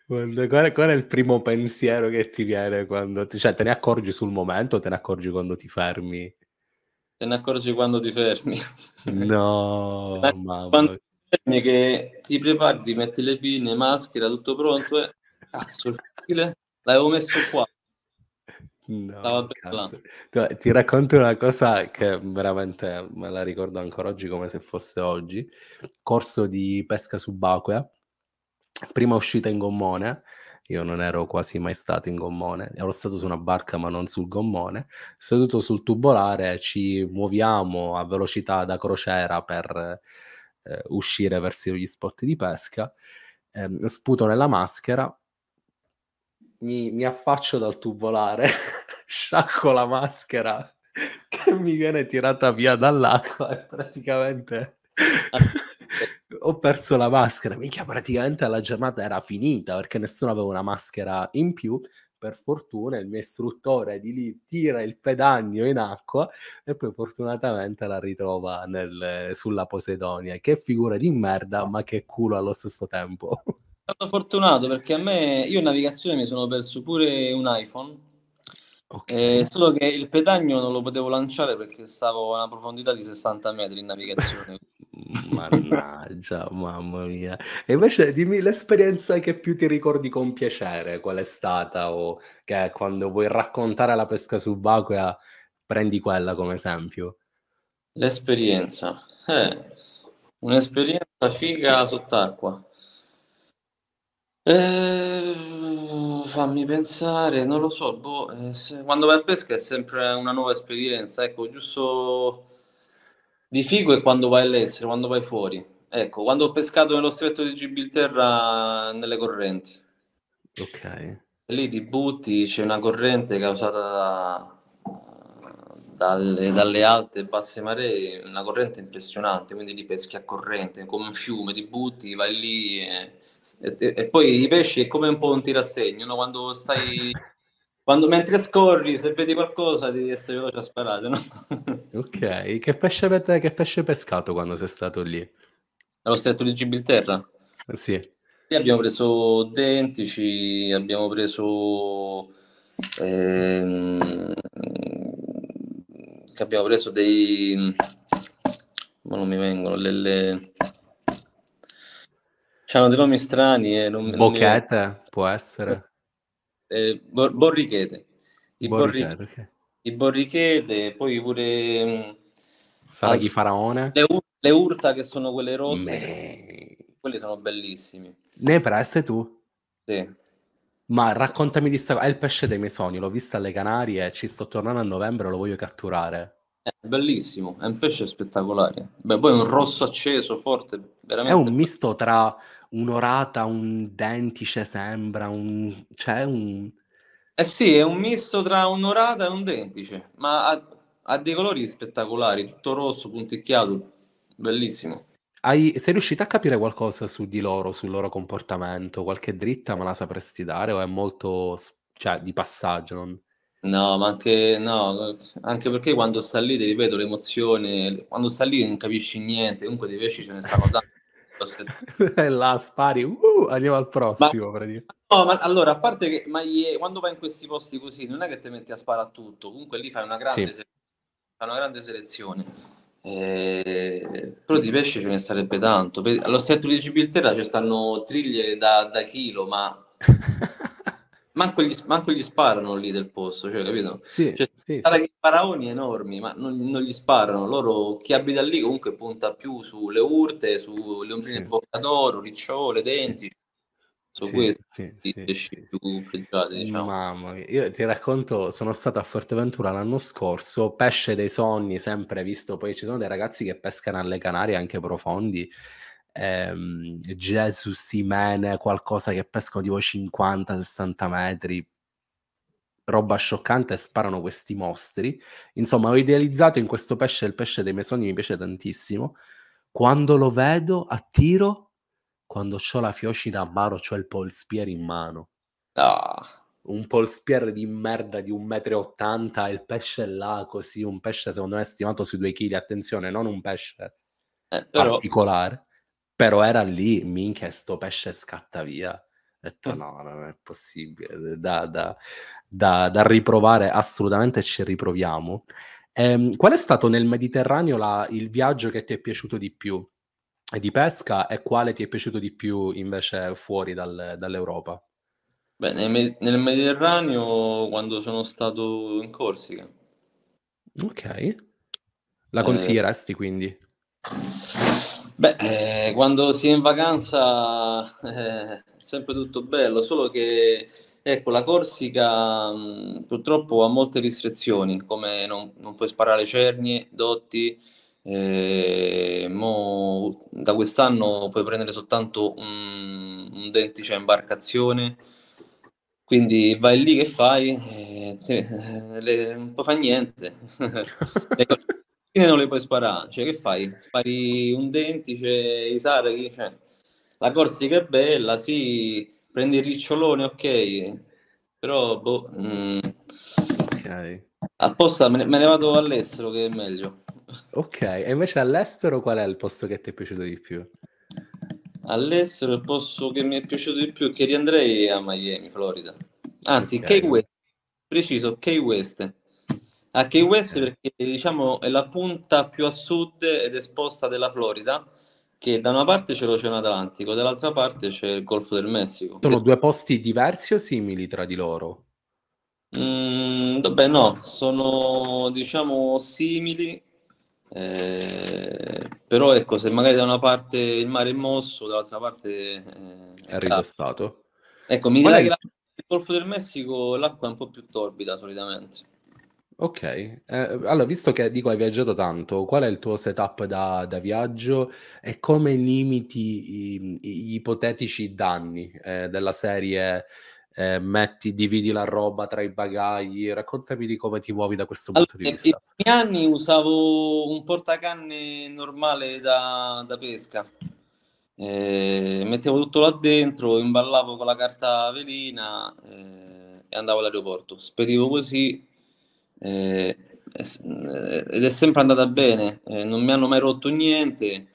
Guarda, qual, qual, è, il primo pensiero che ti viene quando ti, cioè te ne accorgi sul momento o te ne accorgi quando ti fermi? te ne accorgi quando ti fermi. No, mamma. Quando ti fermi che ti prepari, ti metti le pinne, maschera, tutto pronto. E... Eh. Cazzo, il file l'avevo messo qua. No, Ti racconto una cosa che veramente me la ricordo ancora oggi come se fosse oggi. Corso di pesca subacquea, prima uscita in gommone, io non ero quasi mai stato in gommone, ero stato su una barca ma non sul gommone, seduto sul tubolare ci muoviamo a velocità da crociera per eh, uscire verso gli sport di pesca, eh, sputo nella maschera, mi, mi affaccio dal tubolare, sciacco la maschera che mi viene tirata via dall'acqua e praticamente... Ah ho perso la maschera. Mica praticamente la giornata era finita perché nessuno aveva una maschera in più. Per fortuna il mio istruttore di lì tira il pedagno in acqua e poi fortunatamente la ritrova nel, sulla Posidonia. Che figura di merda, ma che culo allo stesso tempo. Sono fortunato perché a me, io in navigazione mi sono perso pure un iPhone Okay. Eh, solo che il pedagno non lo potevo lanciare perché stavo a una profondità di 60 metri in navigazione. Mannaggia, mamma mia. E invece dimmi l'esperienza che più ti ricordi con piacere, qual è stata o che è quando vuoi raccontare la pesca subacquea prendi quella come esempio. L'esperienza. Eh, un'esperienza figa sott'acqua. Eh, fammi pensare, non lo so, boh, eh, se- quando vai a pesca è sempre una nuova esperienza, ecco, giusto di figo è quando vai all'estero, quando vai fuori. Ecco, quando ho pescato nello stretto di Gibilterra nelle correnti. Ok. Lì ti butti, c'è una corrente causata eh, dalle, dalle alte e basse maree, una corrente impressionante, quindi li peschi a corrente, come un fiume, ti butti, vai lì e e, e, poi i pesci è come un po' un tirassegno, no? quando stai... quando mentre scorri, se vedi qualcosa, devi essere veloce a sparare, no? ok, che pesce, avete, che pesce pescato quando sei stato lì? Allo stretto di Gibilterra? Sì. Lì abbiamo preso dentici, abbiamo preso... Ehm, abbiamo preso dei... Ma non mi vengono, delle... C'hanno dei nomi strani e eh, non Bocchette, non mi... può essere. Eh, eh, bor- borrichete. I borrichete, borri... okay. I borrichete, poi pure... Mm, Salaghi di Faraone. Le, ur- le, urta che sono quelle rosse. Me... Sono... Quelli sono bellissimi. Ne preste tu? Sì. Ma raccontami di questa cosa. È il pesce dei miei sogni, l'ho vista alle Canarie, ci sto tornando a novembre, lo voglio catturare. È bellissimo, è un pesce spettacolare. Beh, poi è un rosso acceso, forte, veramente. È un misto tra un'orata, un dentice sembra, un... c'è un... Eh sì, è un misto tra un'orata e un dentice, ma ha, ha dei colori spettacolari, tutto rosso, punticchiato, bellissimo. Hai, sei riuscito a capire qualcosa su di loro, sul loro comportamento? Qualche dritta me la sapresti dare o è molto cioè, di passaggio? Non... No, ma anche, no, anche perché quando sta lì, ti ripeto, l'emozione, quando sta lì non capisci niente, comunque dei pesci ce ne stanno tanti e certo, la spari, uh, andiamo al prossimo. Ma, no, ma allora, a parte che ma gli, quando vai in questi posti così, non è che ti metti a sparare a tutto, comunque lì fai una grande, sì. se, fai una grande selezione. Eh, però di pesce ce ne sarebbe tanto. allo stretto di Gibilterra ci stanno triglie da, da chilo, ma manco gli, manco gli sparano lì del posto, cioè, capito? Sì, cioè, sì, sì. faraoni enormi, ma non, non, gli sparano. Loro, chi abita lì comunque punta più sulle urte, sulle ombrine sì. boccadoro, d'oro, ricciole, denti. Su sì, questo sì, sì, più diciamo. Mamma mia. Io ti racconto, sono stato a Forteventura l'anno scorso, pesce dei sogni sempre, visto poi ci sono dei ragazzi che pescano alle Canarie anche profondi ehm, girare su qualcosa che pescano tipo 50-60 metri roba scioccante e sparano questi mostri. Insomma, ho idealizzato in questo pesce il pesce dei miei sogni, mi piace tantissimo. Quando lo vedo a tiro, quando ho la Fioshi da mano, cioè il polspier in mano. Ah. Un polspier di merda di 1,80 m e il pesce là così, un pesce secondo me stimato sui 2 kg, attenzione, non un pesce eh, però, particolare però era lì, minchia, sto pesce scatta via. Ho detto mm. no, non è possibile, da, da, da, da riprovare assolutamente ci riproviamo. Ehm, qual è stato nel Mediterraneo la, il viaggio che ti è piaciuto di più di pesca e quale ti è piaciuto di più invece fuori dal, dall'Europa? Beh, nel, nel Mediterraneo quando sono stato in Corsica. Ok. La eh, consiglieresti eh... quindi? Beh, eh, quando si è in vacanza eh, è sempre tutto bello, solo che ecco, la Corsica mh, mm, purtroppo ha molte restrizioni, come non, non puoi sparare cernie, dotti, eh, mo, da quest'anno puoi prendere soltanto un, un dentice a imbarcazione, quindi vai lì che fai, eh, te, eh, le, non puoi fare niente. le, fine non le puoi sparare. Cioè, che fai? Spari un dentice, i sarchi, cioè, la corsica è bella, sì, prendi il ricciolone, ok, però, boh, mh, mm. ok. Apposta me ne, me ne vado all'estero che è meglio. Ok, e invece all'estero qual è il posto che ti è piaciuto di più? All'estero il posto che mi è piaciuto di più è che riandrei a Miami, Florida. Anzi, okay. Key West, preciso, Key West a Key West perché diciamo è la punta più a sud ed esposta della Florida che da una parte c'è l'Oceano Atlantico, dall'altra parte c'è il Golfo del Messico. Sono due posti diversi o simili tra di loro? Mm, vabbè, no, sono diciamo simili, eh, però ecco, se magari da una parte il mare è mosso, dall'altra parte eh, è rilassato. Ecco, mi direi è... che il Golfo del Messico l'acqua è un po' più torbida solitamente. Ok, eh, allora visto che dico hai viaggiato tanto, qual è il tuo setup da, da viaggio e come limiti gli ipotetici danni eh, della serie eh, metti, dividi la roba tra i bagagli, raccontami di come ti muovi da questo Allora, punto di nei vista. primi anni usavo un portacanne normale da, da pesca. Eh, mettevo tutto là dentro, imballavo con la carta velina eh, e andavo all'aeroporto. Spedivo così eh, eh, ed è sempre andata bene, eh, non mi hanno mai rotto niente.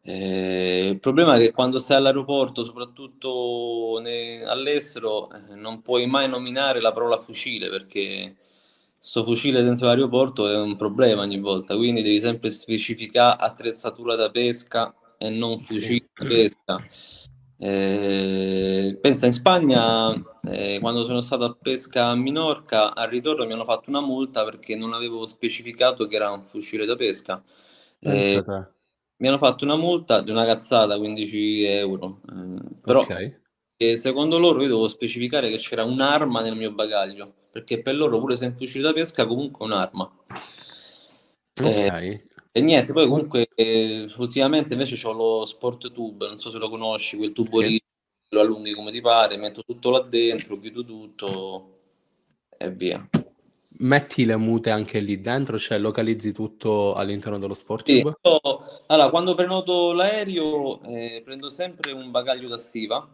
Eh, il problema è che quando stai all'aeroporto, soprattutto ne, all'estero, eh, non puoi mai nominare la parola fucile perché sto fucile dentro l'aeroporto è un problema ogni volta, quindi devi sempre specificare attrezzatura da pesca e non fucile sì. da pesca. Eh, pensa in Spagna, eh, quando sono stato a pesca a Minorca, al ritorno mi hanno fatto una multa perché non avevo specificato che era un fucile da pesca. Eh, mi hanno fatto una multa di una cazzata, 15 euro. Eh, però okay. secondo loro io devo specificare che c'era un'arma nel mio bagaglio, perché per loro pure se è un fucile da pesca comunque è un'arma. Ok, eh, e niente, poi comunque eh, ultimamente invece ho lo Sport Tube, non so se lo conosci, quel tubo sì. lì, lo allunghi come ti pare, metto tutto là dentro, chiudo tutto e via. Metti le mute anche lì dentro, cioè localizzi tutto all'interno dello Sport sì, Io, allora, quando prenoto l'aereo eh, prendo sempre un bagaglio da stiva,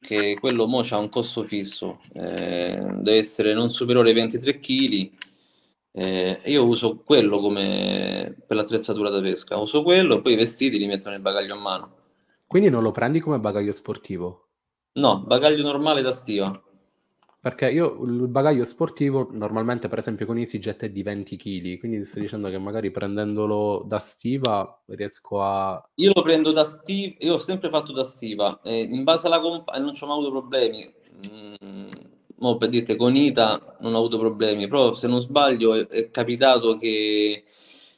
che quello mo c'ha un costo fisso, eh, deve essere non superiore ai 23 kg eh, io uso quello come per l'attrezzatura da pesca, uso quello e poi i vestiti li metto nel bagaglio a mano. Quindi non lo prendi come bagaglio sportivo? No, bagaglio normale da stiva. Perché io il bagaglio sportivo normalmente, per esempio, con EasyJet è di 20 kg, quindi stai dicendo che magari prendendolo da stiva riesco a. Io lo prendo da stiva, io ho sempre fatto da stiva, eh, in base alla comp- eh, non ho mai avuto problemi. Mm mo per dirti, con Ita non ho avuto problemi, però se non sbaglio è, è capitato che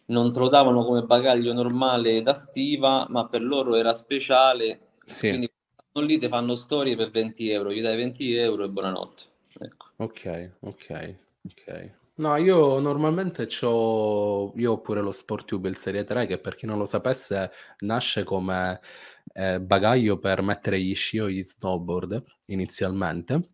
non te lo davano come bagaglio normale da stiva, ma per loro era speciale. Sì. Quindi lì ti fanno storie per 20 euro, gli dai 20 euro e buonanotte. Ecco. Ok, ok, ok. No, io normalmente ho, io ho pure lo Sport Tube il Serie 3, che per chi non lo sapesse nasce come eh, bagaglio per mettere gli sci o gli snowboard inizialmente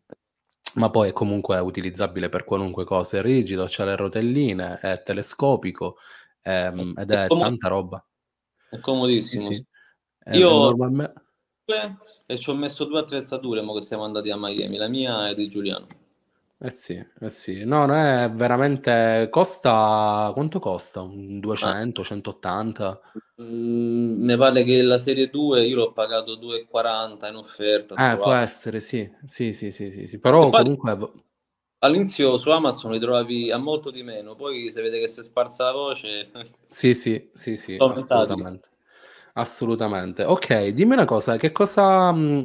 ma poi è comunque utilizzabile per qualunque cosa, è rigido, ha le rotelline, è telescopico ehm, è, ed è, è comod- tanta roba. È comodissimo. Sì, sì. È eh, Io normalmente... Eh, e ci ho messo due attrezzature, ma che siamo andati a Miami, la mia è di Giuliano. Eh sì, eh sì. No, no, è veramente... Costa... Quanto costa? Un 200, 180? Mm, mi pare che la serie 2 io l'ho pagato 2,40 in offerta. Eh, trovato. può essere, sì. Sì, sì, sì, sì, sì. Però poi, comunque... All'inizio su Amazon li trovavi a molto di meno, poi se vede che si è sparsa la voce... Sì, sì, sì, sì, assolutamente. assolutamente. Ok, dimmi una cosa, che cosa... Mh mm,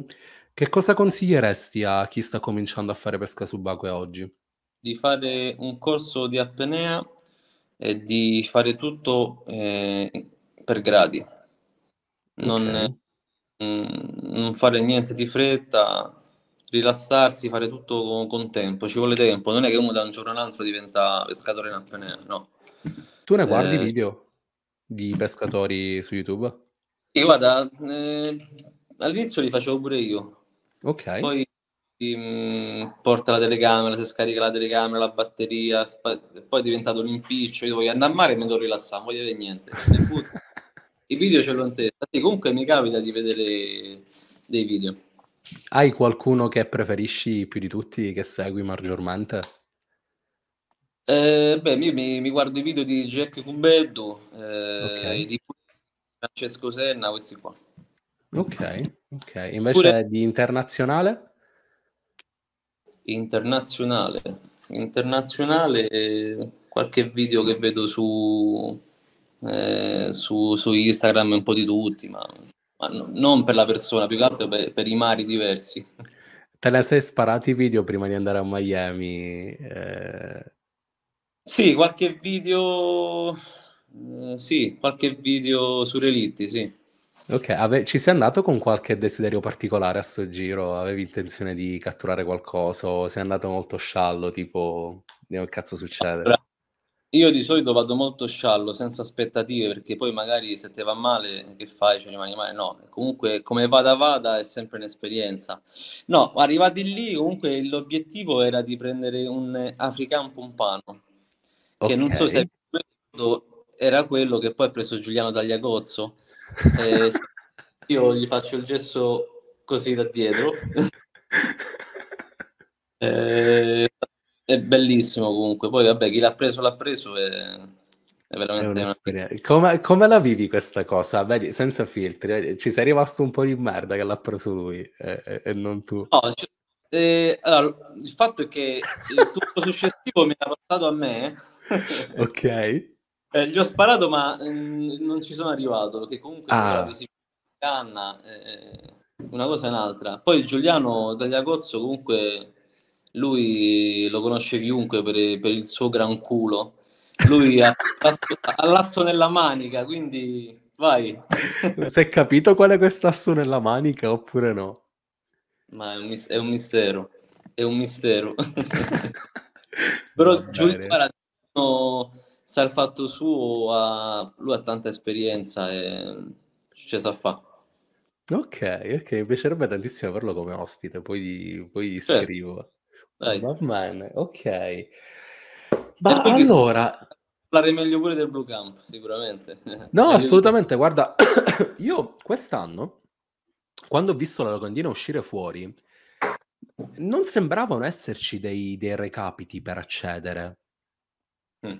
che cosa consiglieresti a chi sta cominciando a fare pesca subacquea oggi? Di fare un corso di apnea e di fare tutto eh, per gradi. Non, okay. mh, mm, non, fare niente di fretta, rilassarsi, fare tutto con, con, tempo. Ci vuole tempo. Non è che uno da un giorno all'altro diventa pescatore in apnea, no. Tu ne guardi eh, video di pescatori su YouTube? Sì, guarda, eh, all'inizio li facevo pure io, Ok. Poi mm, porta la telecamera, si scarica la telecamera, la batteria, spa- poi è diventato un impiccio, io voglio andare a mare e mi devo rilassare, non voglio vedere niente. I video ce l'ho in testa, sì, comunque mi capita di vedere dei video. Hai qualcuno che preferisci più di tutti, che segui maggiormente? Eh, beh, io mi, mi, guardo i video di Jack Cubeddu, eh, okay. di Francesco Senna, questi qua. Ok, ok. Invece Pure... di internazionale? Internazionale. Internazionale, qualche video che vedo su, eh, su, su Instagram un po' di tutti, ma, ma no, non per la persona, più che altro per, per i mari diversi. Te ne sei sparati i video prima di andare a Miami? Eh... Sì, qualche video... Eh, sì, qualche video su Relitti, sì. Ok, ave- ci sei andato con qualche desiderio particolare a sto giro? Avevi intenzione di catturare qualcosa o sei andato molto sciallo, tipo, che cazzo succede? Allora, io di solito vado molto sciallo, senza aspettative, perché poi magari se ti va male, che fai? Ci rimani male? No, comunque come vada vada è sempre un'esperienza. No, arrivati lì comunque l'obiettivo era di prendere un African Pompano, che okay. non so se era quello che poi ha preso Giuliano Tagliagozzo eh, io gli faccio il gesso così da dietro. eh, è bellissimo comunque. Poi vabbè, chi l'ha preso l'ha preso e... È veramente è una... come, come, la vivi questa cosa? Vedi, senza filtri, ci sei rimasto un po' di merda che l'ha preso lui e, e, e non tu. No, cioè, eh, allora, il fatto è che il tutto successivo mi era passato a me. ok. Eh, gli ho sparato, ma ehm, non ci sono arrivato, perché comunque ah. la visibilità, Anna, eh, una cosa è un'altra. Poi Giuliano Tagliacozzo comunque, lui lo conosce chiunque per, per il suo gran culo. Lui ha l'asso nella manica, quindi vai. si è capito qual è quest'asso nella manica oppure no? Ma è un, mis- è un mistero, è un mistero. Però Giuliano sa il fatto suo, ha, lui ha tanta esperienza e ci sa fa. Ok, ok, mi piacerebbe tantissimo averlo come ospite, poi, poi gli certo. scrivo. Dai. ok. Ma allora... Parlare meglio pure del Blue Camp, sicuramente. No, assolutamente, guarda, io quest'anno, quando ho visto la locandina uscire fuori, non sembravano esserci dei, dei recapiti per accedere. Mm.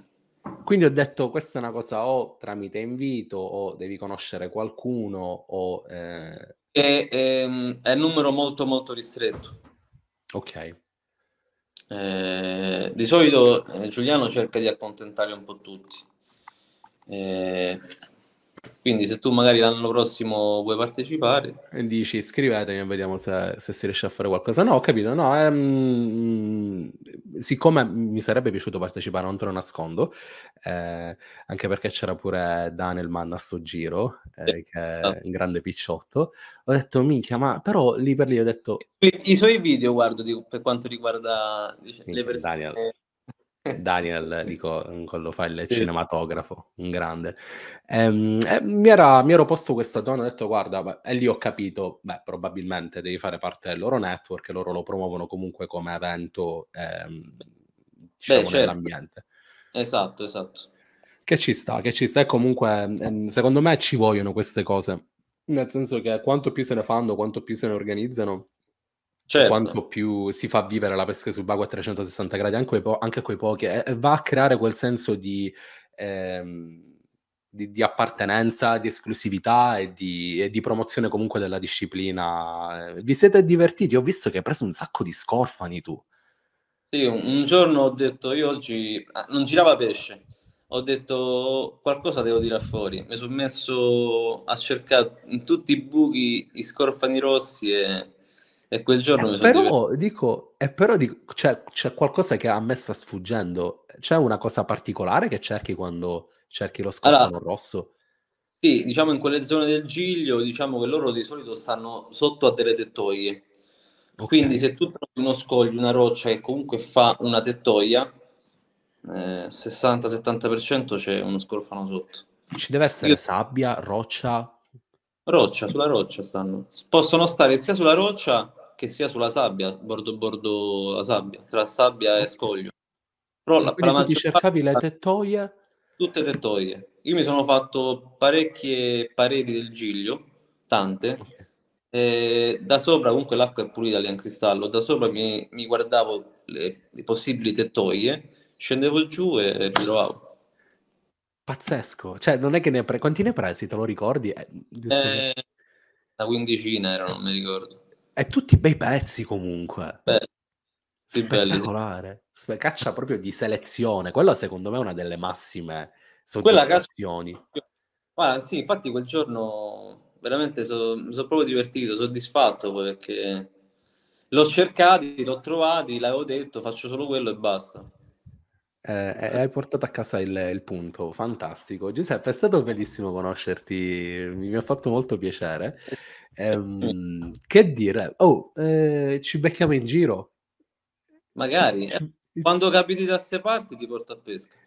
Quindi ho detto, questa è una cosa o tramite invito, o devi conoscere qualcuno, o... Eh... È, è, mm, è, un numero molto molto ristretto. Ok. Eh, di solito eh, Giuliano cerca di accontentare un po' tutti. Eh, quindi se tu magari l'anno prossimo vuoi partecipare... E dici iscrivetemi e vediamo se, se, si riesce a fare qualcosa. No, ho capito, no. Ehm, mm, siccome mi sarebbe piaciuto partecipare, non te lo nascondo, eh, anche perché c'era pure Daniel Mann a sto giro, eh, che è un grande picciotto, ho detto minchia, ma però lì per lì ho detto... I, i suoi video guardo di, per quanto riguarda dice, minchia, le persone... Daniel Daniel, dico, quello fa il cinematografo, un grande. Ehm, eh, mi, era, mi, ero posto questa domanda, ho detto guarda, e lì ho capito, beh, probabilmente devi fare parte del loro network loro lo promuovono comunque come evento ehm, diciamo, Beh, certo. nell'ambiente. Esatto, esatto. Che ci sta, che ci sta. E comunque, ehm, secondo me ci vogliono queste cose. Nel senso che quanto più se ne fanno, quanto più se ne organizzano, Certo. Quanto più si fa vivere la pesca subacquea a 360 gradi, anche, po- anche quei pochi, e va a creare quel senso di, ehm, di, di appartenenza, di esclusività e di, e di, promozione comunque della disciplina. Eh, vi siete divertiti? Ho visto che hai preso un sacco di scorfani tu. Sì, un giorno ho detto, io oggi ah, non girava pesce, ho detto qualcosa devo tirare fuori. Mi sono messo a cercare in tutti i buchi i scorfani rossi e e quel giorno eh, mi però, divertito. dico, eh, però dico, cioè, c'è qualcosa che a me sta sfuggendo. C'è una cosa particolare che cerchi quando cerchi lo scorpione allora, rosso? Sì, diciamo in quelle zone del Giglio, diciamo che loro di solito stanno sotto a delle tettoie. Okay. Quindi se tu trovi uno scoglio, una roccia che comunque fa una tettoia, eh, 60-70% c'è uno scorfano sotto. Ci deve essere Io... sabbia, roccia? Roccia, sulla roccia stanno. Possono stare sia sulla roccia che sia sulla sabbia, bordo bordo la sabbia, tra sabbia e scoglio. Però per la maggior cercavi parte, le tettoie? Tutte tettoie. Io mi sono fatto parecchie pareti del giglio, tante. Okay. E da sopra, comunque l'acqua è pulita lì in cristallo, da sopra mi, mi guardavo le, le, possibili tettoie, scendevo giù e mi trovavo. Pazzesco, cioè non è che ne pre... quanti ne presi, te lo ricordi? Eh, eh una quindicina erano, non mi ricordo. E tutti bei pezzi comunque. Beh, Spettacolare. Belli. Caccia proprio di selezione. Quella secondo me è una delle massime soddisfazioni. Caccia... Guarda, sì, infatti quel giorno veramente so, mi sono proprio divertito, soddisfatto perché l'ho cercato, l'ho trovato l'avevo detto, faccio solo quello e basta. Eh, hai portato a casa il, il, punto, fantastico. Giuseppe, è stato bellissimo conoscerti, mi, mi ha fatto molto piacere. Eh Ehm, che dire? Oh, eh, ci becchiamo in giro. Magari. Ci... Eh, quando capiti da queste parti ti porto a pesca.